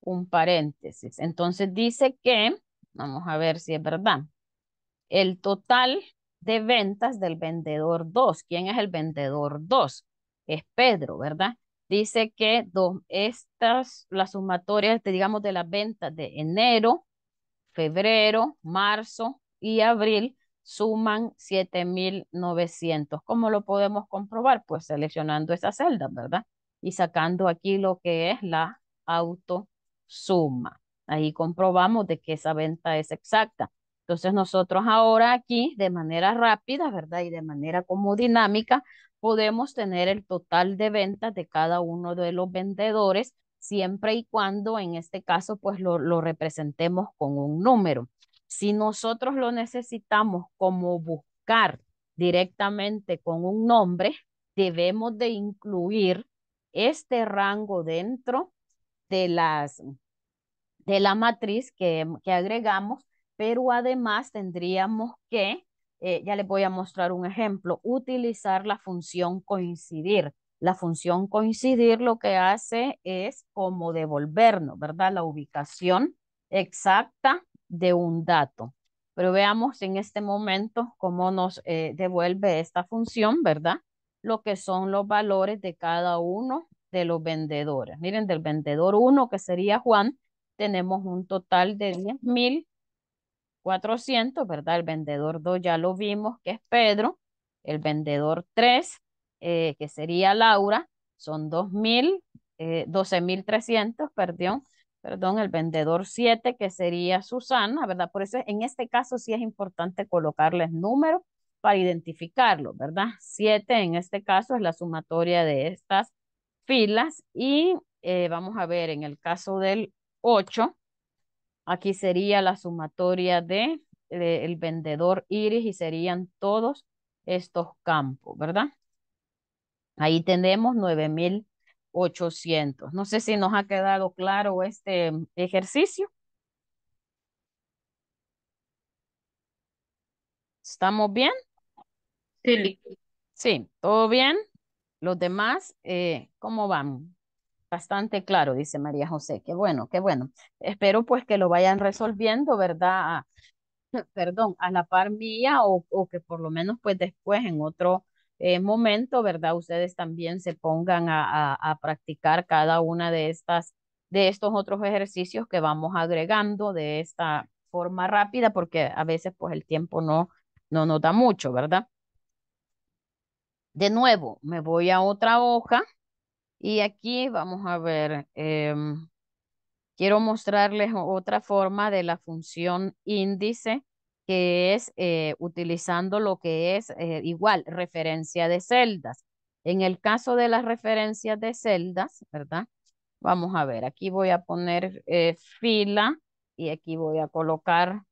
un paréntesis. Entonces dice que, vamos a ver si es verdad, el total de ventas del vendedor 2. ¿Quién es el vendedor 2? Es Pedro, ¿verdad? Dice que dos, estas, las sumatorias, este, digamos, de las ventas de enero, febrero, marzo y abril suman 7,900. ¿Cómo lo podemos comprobar? Pues seleccionando esa celda, ¿verdad? Y sacando aquí lo que es la autosuma. Ahí comprobamos de que esa venta es exacta. Entonces nosotros ahora aquí, de manera rápida, ¿verdad? Y de manera como dinámica, podemos tener el total de ventas de cada uno de los vendedores, siempre y cuando en este caso pues lo representemos con un número. Si nosotros lo necesitamos como buscar directamente con un nombre, debemos de incluir este rango dentro de las de la matriz que, agregamos, pero además tendríamos que, eh, ya les voy a mostrar un ejemplo, utilizar la función coincidir. La función coincidir lo que hace es como devolvernos, ¿verdad? La ubicación exacta de un dato. Pero veamos en este momento cómo nos eh, devuelve esta función, ¿verdad? Lo que son los valores de cada uno de los vendedores. Miren, del vendedor 1, que sería Juan, tenemos un total de 10.400, ¿verdad? El vendedor 2 ya lo vimos, que es Pedro. El vendedor 3, eh, que sería Laura, son 2.000, 12.300, eh, perdón perdón, el vendedor 7, que sería Susana, ¿verdad? Por eso en este caso sí es importante colocarles números para identificarlo, ¿verdad? 7 en este caso es la sumatoria de estas filas y eh, vamos a ver en el caso del 8, aquí sería la sumatoria de, el vendedor Iris y serían todos estos campos, ¿verdad? Ahí tenemos 9000 800. No sé si nos ha quedado claro este ejercicio. ¿Estamos bien? Sí. Sí, ¿todo bien? Los demás, eh, ¿cómo van? Bastante claro, dice María José. Qué bueno, qué bueno. Espero pues que lo vayan resolviendo, ¿verdad? perdón, a la par mía o, o, que por lo menos pues después en otro eh, momento, ¿verdad? Ustedes también se pongan a, a, practicar cada una de estas, de estos otros ejercicios que vamos agregando de esta forma rápida, porque a veces pues el tiempo no, no nos da mucho, ¿verdad? De nuevo, me voy a otra hoja y aquí vamos a ver, em, quiero mostrarles otra forma de la función índice que es eh, utilizando lo que es eh, igual, referencia de celdas. En el caso de las referencias de celdas, ¿verdad? Vamos a ver, aquí voy a poner eh, fila y aquí voy a colocar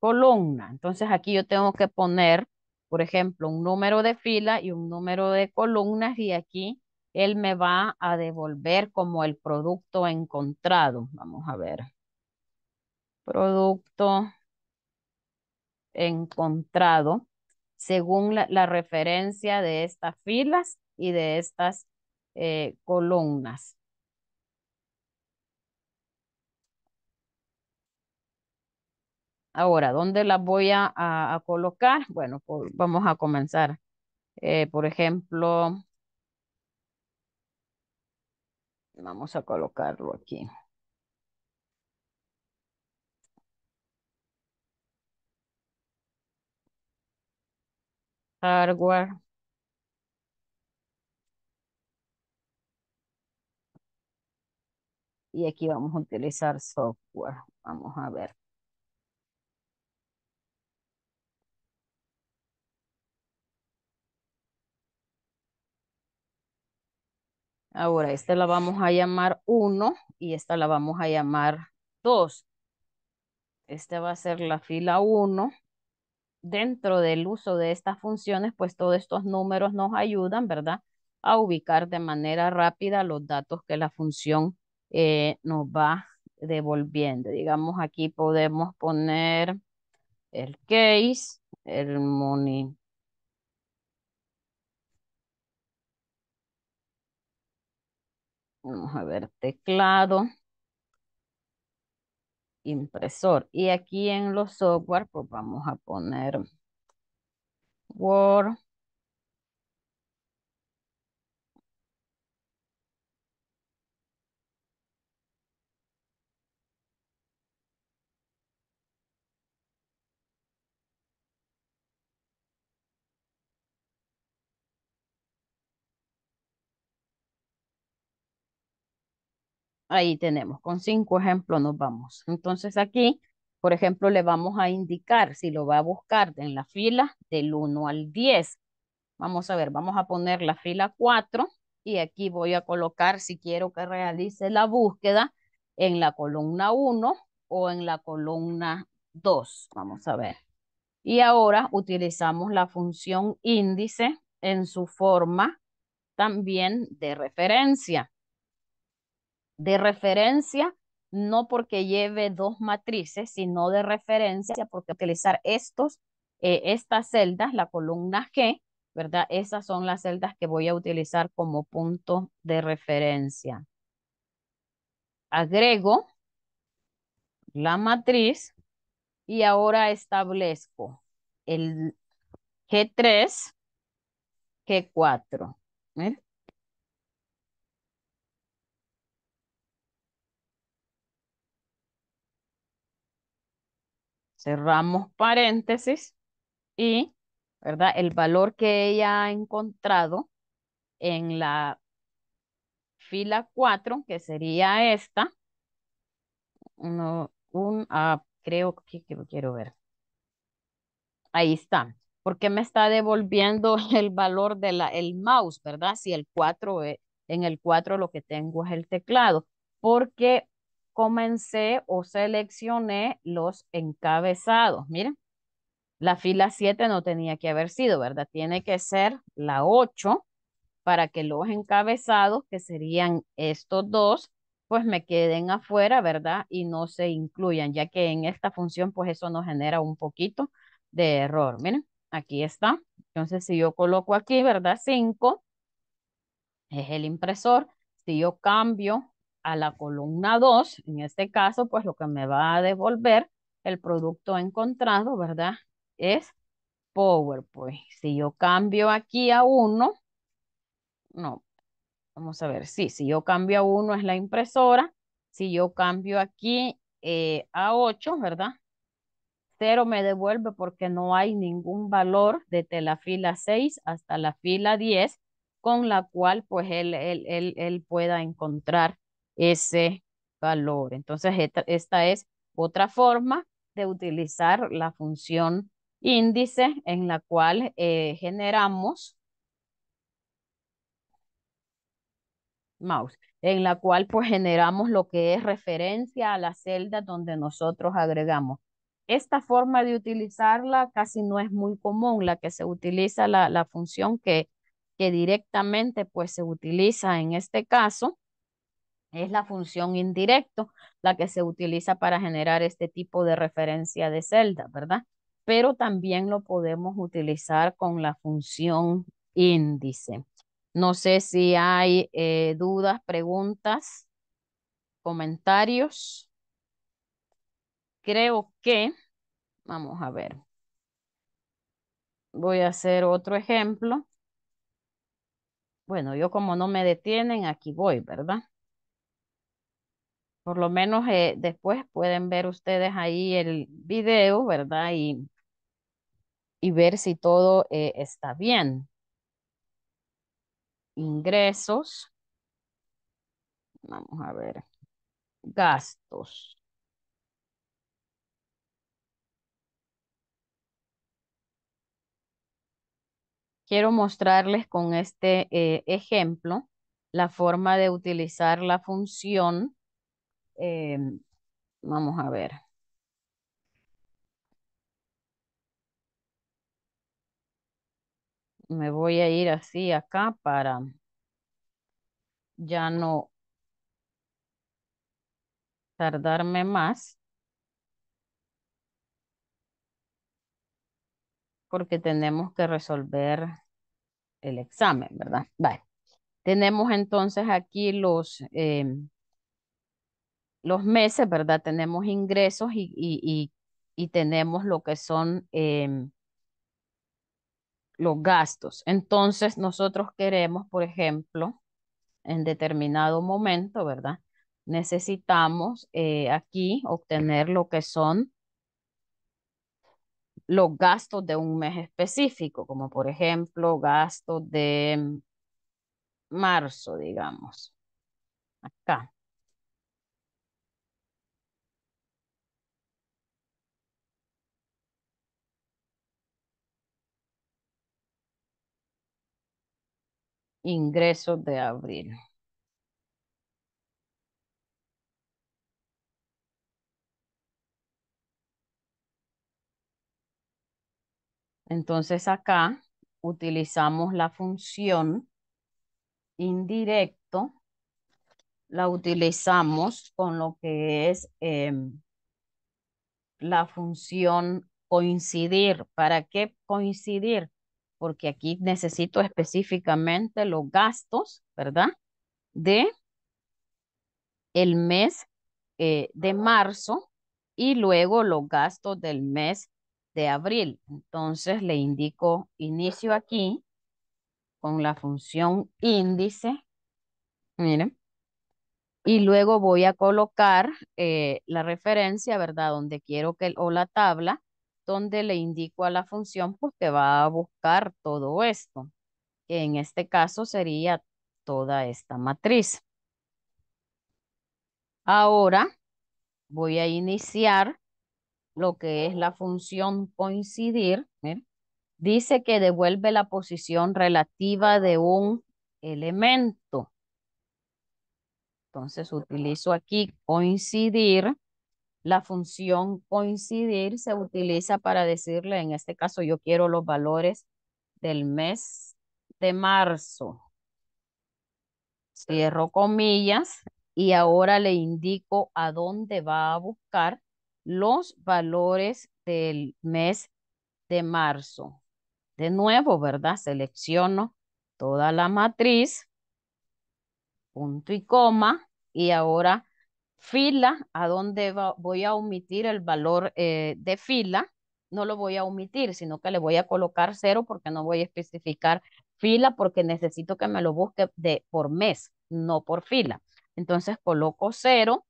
columna. Entonces aquí yo tengo que poner, por ejemplo, un número de fila y un número de columnas y aquí él me va a devolver como el producto encontrado. Vamos a ver. Producto encontrado según la, referencia de estas filas y de estas eh, columnas. Ahora, ¿dónde las voy a, colocar? Bueno, vamos a comenzar. Eh, por ejemplo, vamos a colocarlo aquí. Hardware. Y aquí vamos a utilizar software. Vamos a ver. Ahora, esta la vamos a llamar 1 y esta la vamos a llamar 2. Esta va a ser la fila 1 dentro del uso de estas funciones, pues todos estos números nos ayudan, ¿verdad? A ubicar de manera rápida los datos que la función eh, nos va devolviendo. Digamos, aquí podemos poner el case, el money. Vamos a ver, teclado impresor. Y aquí en los software, pues vamos a poner Word. Ahí tenemos, con cinco ejemplos nos vamos. Entonces aquí, por ejemplo, le vamos a indicar si lo va a buscar en la fila del 1 al 10. Vamos a ver, vamos a poner la fila 4 y aquí voy a colocar si quiero que realice la búsqueda en la columna 1 o en la columna 2. Vamos a ver. Y ahora utilizamos la función índice en su forma también de referencia de referencia, no porque lleve dos matrices, sino de referencia, porque utilizar estos, eh, estas celdas, la columna G, ¿verdad? Esas son las celdas que voy a utilizar como punto de referencia. Agrego la matriz y ahora establezco el G3, G4. cerramos paréntesis y, ¿verdad? El valor que ella ha encontrado en la fila 4, que sería esta, uno, un, ah, creo que, lo quiero ver. Ahí está. ¿Por qué me está devolviendo el valor del el mouse, ¿verdad? Si el 4, eh, en el 4 lo que tengo es el teclado. Porque comencé o seleccioné los encabezados. Miren, la fila 7 no tenía que haber sido, ¿verdad? Tiene que ser la 8 para que los encabezados, que serían estos dos, pues me queden afuera, ¿verdad? Y no se incluyan, ya que en esta función, pues eso nos genera un poquito de error. Miren, aquí está. Entonces, si yo coloco aquí, ¿verdad? 5 es el impresor. Si yo cambio a la columna 2, en este caso, pues lo que me va a devolver el producto encontrado, ¿verdad? Es Powerpoint. si yo cambio aquí a 1, no, vamos a ver, sí, si yo cambio a 1 es la impresora, si yo cambio aquí eh, a 8, ¿verdad? 0 me devuelve porque no hay ningún valor desde la fila 6 hasta la fila 10 con la cual pues él pueda encontrar ese valor. Entonces, esta, es otra forma de utilizar la función índice en la cual eh, generamos mouse, en la cual pues generamos lo que es referencia a la celda donde nosotros agregamos. Esta forma de utilizarla casi no es muy común, la que se utiliza la, función que, que directamente pues se utiliza en este caso es la función indirecto la que se utiliza para generar este tipo de referencia de celda, ¿verdad? Pero también lo podemos utilizar con la función índice. No sé si hay eh, dudas, preguntas, comentarios. Creo que, vamos a ver, voy a hacer otro ejemplo. Bueno, yo como no me detienen, aquí voy, ¿verdad? Por lo menos eh, después pueden ver ustedes ahí el video, ¿verdad? Y, y ver si todo eh, está bien. Ingresos. Vamos a ver. Gastos. Quiero mostrarles con este eh, ejemplo la forma de utilizar la función eh, vamos a ver. Me voy a ir así acá para ya no tardarme más. Porque tenemos que resolver el examen, ¿verdad? Vale. Tenemos entonces aquí los... Em, los meses, ¿verdad? Tenemos ingresos y, tenemos lo que son em, los gastos. Entonces, nosotros queremos, por ejemplo, en determinado momento, ¿verdad? Necesitamos eh, aquí obtener lo que son los gastos de un mes específico, como por ejemplo gastos de em, marzo, digamos. Acá. ingresos de abril. Entonces acá utilizamos la función indirecto, la utilizamos con lo que es em, la función coincidir. ¿Para qué coincidir? porque aquí necesito específicamente los gastos, ¿verdad? De el mes eh, de marzo y luego los gastos del mes de abril. Entonces le indico inicio aquí con la función índice. Miren. Y luego voy a colocar eh, la referencia, ¿verdad? Donde quiero que, o la tabla donde le indico a la función porque pues, va a buscar todo esto, que en este caso sería toda esta matriz. Ahora voy a iniciar lo que es la función coincidir. Dice que devuelve la posición relativa de un elemento. Entonces utilizo aquí coincidir la función coincidir se utiliza para decirle, en este caso yo quiero los valores del mes de marzo. Cierro comillas y ahora le indico a dónde va a buscar los valores del mes de marzo. De nuevo, ¿verdad? Selecciono toda la matriz, punto y coma, y ahora fila, a dónde voy a omitir el valor eh, de fila, no lo voy a omitir, sino que le voy a colocar cero porque no voy a especificar fila porque necesito que me lo busque de, por mes, no por fila. Entonces coloco cero.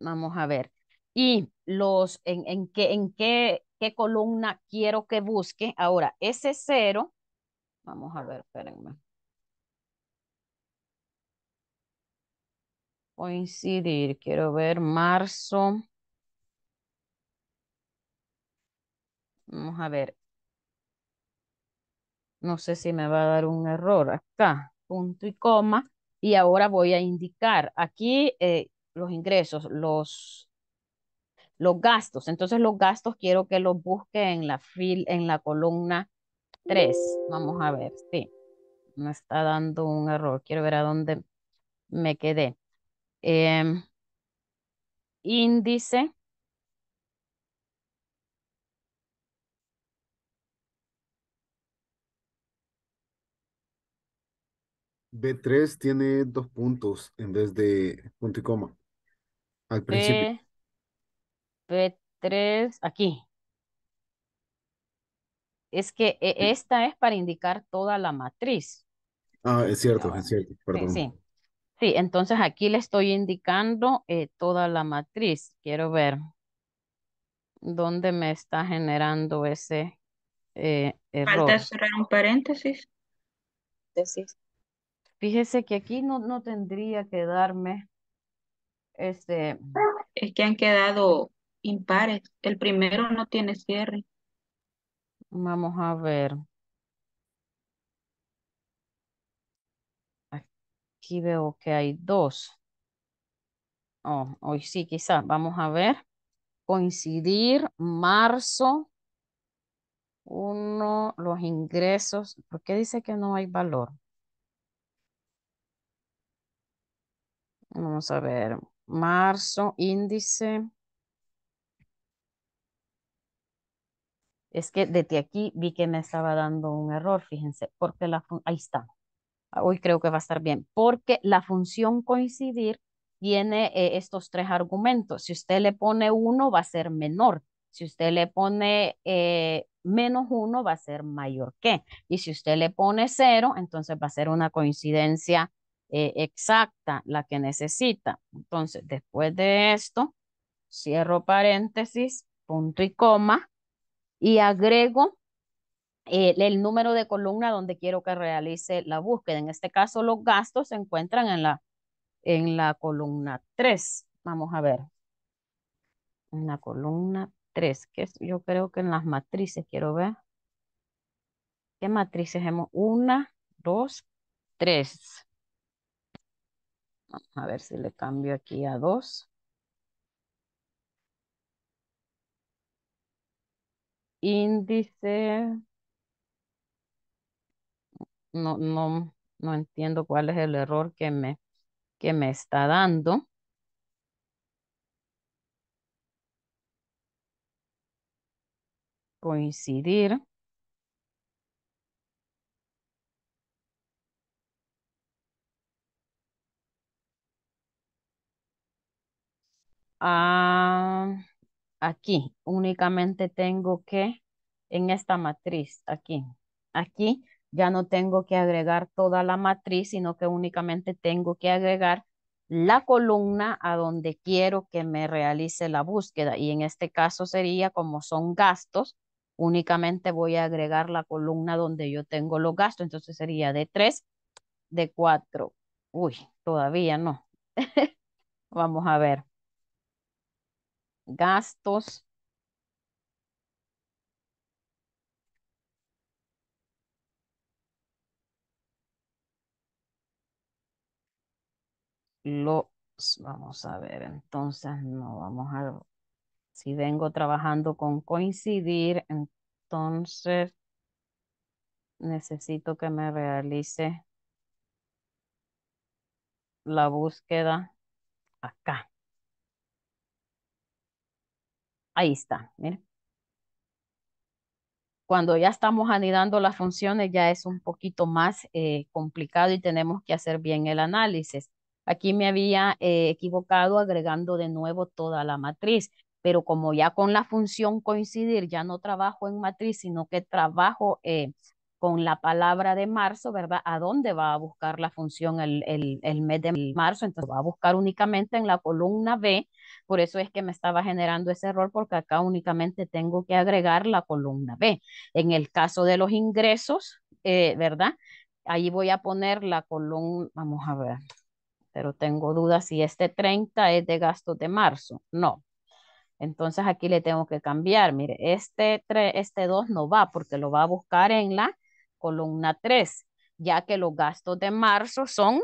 Vamos a ver. Y los, en, en, qué, en qué, qué columna quiero que busque. Ahora, ese cero, vamos a ver, espérenme. coincidir. Quiero ver marzo. Vamos a ver. No sé si me va a dar un error acá. Punto y coma. Y ahora voy a indicar aquí eh, los ingresos, los, los gastos. Entonces los gastos quiero que los busque en la, fil, en la columna 3. Vamos a ver. Sí. Me está dando un error. Quiero ver a dónde me quedé. Em, índice. B3 tiene dos puntos en vez de punto y coma. Al principio. B, 3 aquí. Es que e, esta es para indicar toda la matriz. Ah, es cierto, es ah, cierto, perdón. sí. Sí, entonces aquí le estoy indicando eh, toda la matriz. Quiero ver dónde me está generando ese eh, error. Falta cerrar un paréntesis. Fíjese que aquí no, no tendría que darme este... Es que han quedado impares. El primero no tiene cierre. Vamos a ver. aquí veo que hay dos. Oh, hoy sí, quizás. Vamos a ver. Coincidir, marzo. Uno, los ingresos. ¿Por qué dice que no hay valor? Vamos a ver. Marzo, índice. Es que desde aquí vi que me estaba dando un error, fíjense, porque la... Ahí está hoy ah, creo que va a estar bien, porque la función coincidir tiene eh, estos tres argumentos. Si usted le pone uno, va a ser menor. Si usted le pone eh, menos uno, va a ser mayor que. Y si usted le pone cero, entonces va a ser una coincidencia eh, exacta, la que necesita. Entonces, después de esto, cierro paréntesis, punto y coma, y agrego eh, el número de columna donde quiero que realice la búsqueda. En este caso, los gastos se encuentran en la, en la columna 3. Vamos a ver. En la columna 3, que es, yo creo que en las matrices, quiero ver. ¿Qué matrices hemos? Una, dos, tres. Vamos a ver si le cambio aquí a dos. Índice no, no, no entiendo cuál es el error que me, que me está dando. Coincidir. Ah, aquí únicamente tengo que en esta matriz aquí aquí ya no tengo que agregar toda la matriz, sino que únicamente tengo que agregar la columna a donde quiero que me realice la búsqueda. Y en este caso sería como son gastos, únicamente voy a agregar la columna donde yo tengo los gastos. Entonces sería de 3, de 4. Uy, todavía no. Vamos a ver. Gastos los, vamos a ver, entonces no vamos a, si vengo trabajando con coincidir, entonces necesito que me realice la búsqueda acá. Ahí está, miren. Cuando ya estamos anidando las funciones ya es un poquito más eh, complicado y tenemos que hacer bien el análisis. Aquí me había eh, equivocado agregando de nuevo toda la matriz, pero como ya con la función coincidir, ya no trabajo en matriz, sino que trabajo eh, con la palabra de marzo, ¿verdad? ¿A dónde va a buscar la función el, mes de marzo? Entonces va a buscar únicamente en la columna B, por eso es que me estaba generando ese error, porque acá únicamente tengo que agregar la columna B. En el caso de los ingresos, eh, ¿verdad? Ahí voy a poner la columna, vamos a ver, pero tengo dudas si este 30 es de gastos de marzo. No. Entonces aquí le tengo que cambiar. Mire, este, este 2 no va porque lo va a buscar en la columna 3, ya que los gastos de marzo son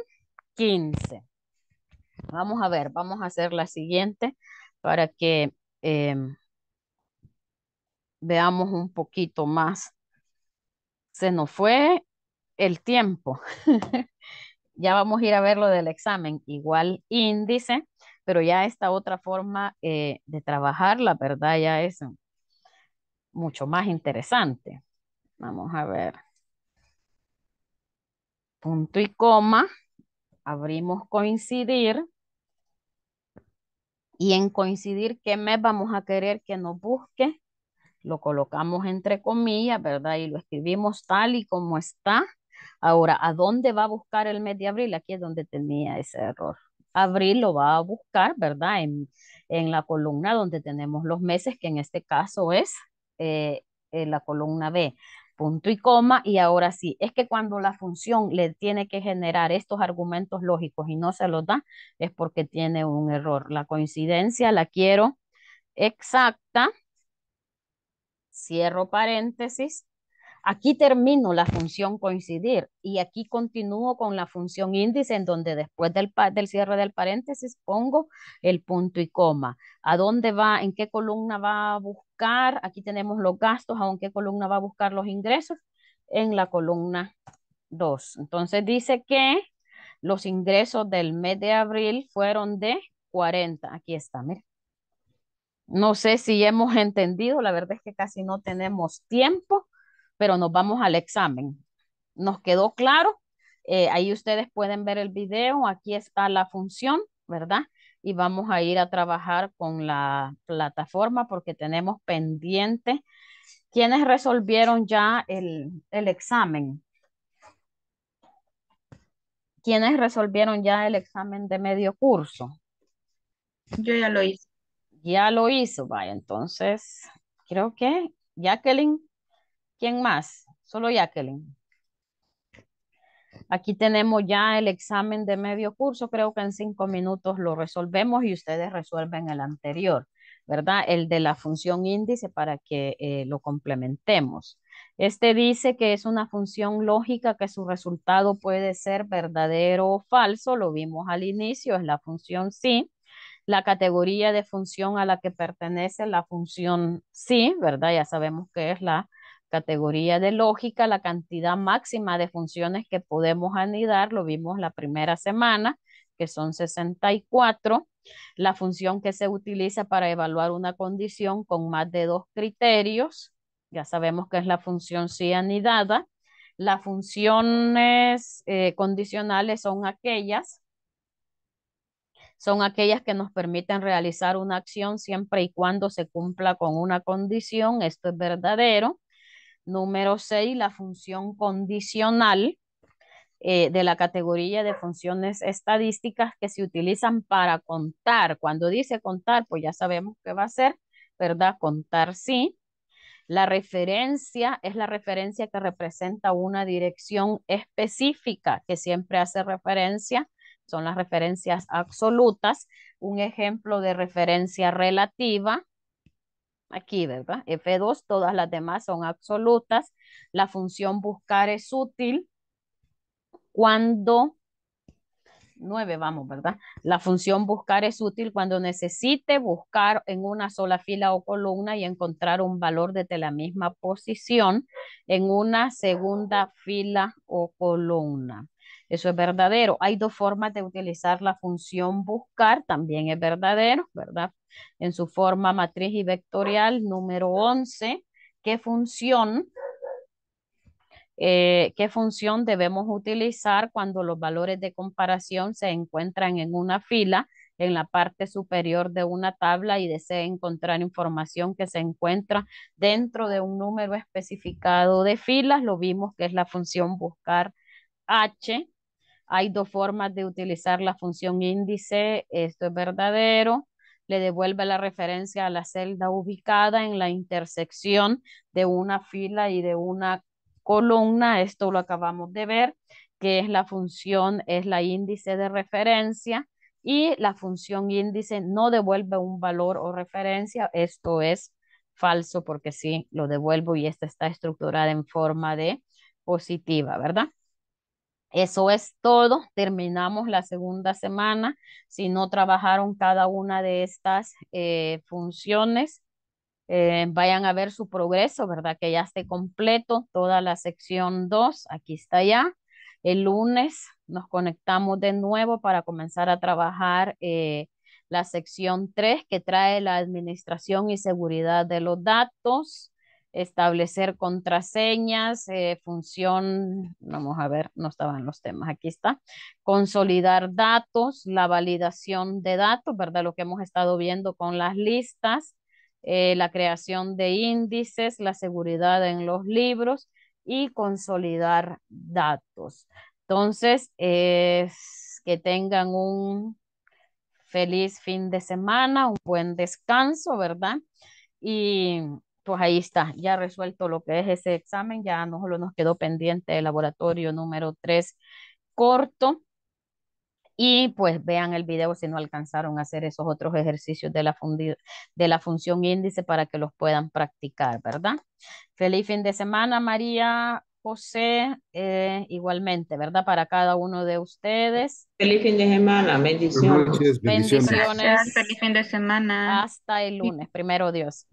15. Vamos a ver, vamos a hacer la siguiente para que em, veamos un poquito más. Se nos fue el tiempo. ya vamos a ir a ver lo del examen, igual índice, pero ya esta otra forma eh, de trabajar, la verdad ya es mucho más interesante. Vamos a ver. Punto y coma, abrimos coincidir. Y en coincidir, ¿qué mes vamos a querer que nos busque? Lo colocamos entre comillas, ¿verdad? Y lo escribimos tal y como está Ahora, ¿a dónde va a buscar el mes de abril? Aquí es donde tenía ese error. Abril lo va a buscar, ¿verdad? En, la columna donde tenemos los meses, que en este caso es eh, la columna B punto y coma, y ahora sí, es que cuando la función le tiene que generar estos argumentos lógicos y no se los da, es porque tiene un error. La coincidencia la quiero exacta, cierro paréntesis, Aquí termino la función coincidir y aquí continúo con la función índice en donde después del, del cierre del paréntesis pongo el punto y coma. ¿A dónde va? ¿En qué columna va a buscar? Aquí tenemos los gastos, ¿a qué columna va a buscar los ingresos? En la columna 2. Entonces dice que los ingresos del mes de abril fueron de 40. Aquí está, mira. No sé si hemos entendido, la verdad es que casi no tenemos tiempo pero nos vamos al examen. ¿Nos quedó claro? Eh, ahí ustedes pueden ver el video, aquí está la función, ¿verdad? Y vamos a ir a trabajar con la plataforma porque tenemos pendiente quienes resolvieron ya el, el examen. ¿Quiénes resolvieron ya el examen de medio curso? Yo ya lo hice. Ya lo hizo, vaya. Entonces, creo que Jacqueline ¿Quién más? Solo Jacqueline. Aquí tenemos ya el examen de medio curso. Creo que en cinco minutos lo resolvemos y ustedes resuelven el anterior, ¿verdad? El de la función índice para que eh, lo complementemos. Este dice que es una función lógica que su resultado puede ser verdadero o falso. Lo vimos al inicio, es la función sí. La categoría de función a la que pertenece la función sí, ¿verdad? Ya sabemos que es la Categoría de lógica, la cantidad máxima de funciones que podemos anidar, lo vimos la primera semana, que son 64. La función que se utiliza para evaluar una condición con más de dos criterios, ya sabemos que es la función sí anidada. Las funciones eh, condicionales son aquellas son aquellas que nos permiten realizar una acción siempre y cuando se cumpla con una condición, esto es verdadero. Número 6, la función condicional eh, de la categoría de funciones estadísticas que se utilizan para contar. Cuando dice contar, pues ya sabemos qué va a ser, ¿verdad? Contar sí. La referencia es la referencia que representa una dirección específica que siempre hace referencia. Son las referencias absolutas. Un ejemplo de referencia relativa aquí, ¿verdad? F2, todas las demás son absolutas. La función buscar es útil cuando, nueve vamos, ¿verdad? La función buscar es útil cuando necesite buscar en una sola fila o columna y encontrar un valor desde la misma posición en una segunda fila o columna. Eso es verdadero. Hay dos formas de utilizar la función buscar, también es verdadero, ¿verdad? En su forma matriz y vectorial, número 11, ¿qué función, eh, qué función debemos utilizar cuando los valores de comparación se encuentran en una fila? en la parte superior de una tabla y desea encontrar información que se encuentra dentro de un número especificado de filas, lo vimos que es la función buscar H, hay dos formas de utilizar la función índice, esto es verdadero, le devuelve la referencia a la celda ubicada en la intersección de una fila y de una columna, esto lo acabamos de ver, que es la función, es la índice de referencia y la función índice no devuelve un valor o referencia, esto es falso porque sí lo devuelvo y esta está estructurada en forma de positiva, ¿verdad? Eso es todo. Terminamos la segunda semana. Si no trabajaron cada una de estas eh, funciones, eh, vayan a ver su progreso, ¿verdad? Que ya esté completo toda la sección 2. Aquí está ya. El lunes nos conectamos de nuevo para comenzar a trabajar eh, la sección 3 que trae la administración y seguridad de los datos establecer contraseñas, eh, función, vamos a ver, no estaban los temas, aquí está, consolidar datos, la validación de datos, ¿verdad? Lo que hemos estado viendo con las listas, eh, la creación de índices, la seguridad en los libros y consolidar datos. Entonces, eh, que tengan un feliz fin de semana, un buen descanso, ¿verdad? Y pues ahí está, ya resuelto lo que es ese examen, ya solo nos quedó pendiente el laboratorio número 3 corto. Y pues vean el video si no alcanzaron a hacer esos otros ejercicios de la, función índice para que los puedan practicar, ¿verdad? Feliz fin de semana, María, José, eh, igualmente, ¿verdad? Para cada uno de ustedes. Feliz fin de semana, Bendiciones. bendiciones. Feliz fin de semana. Hasta el lunes, primero Dios.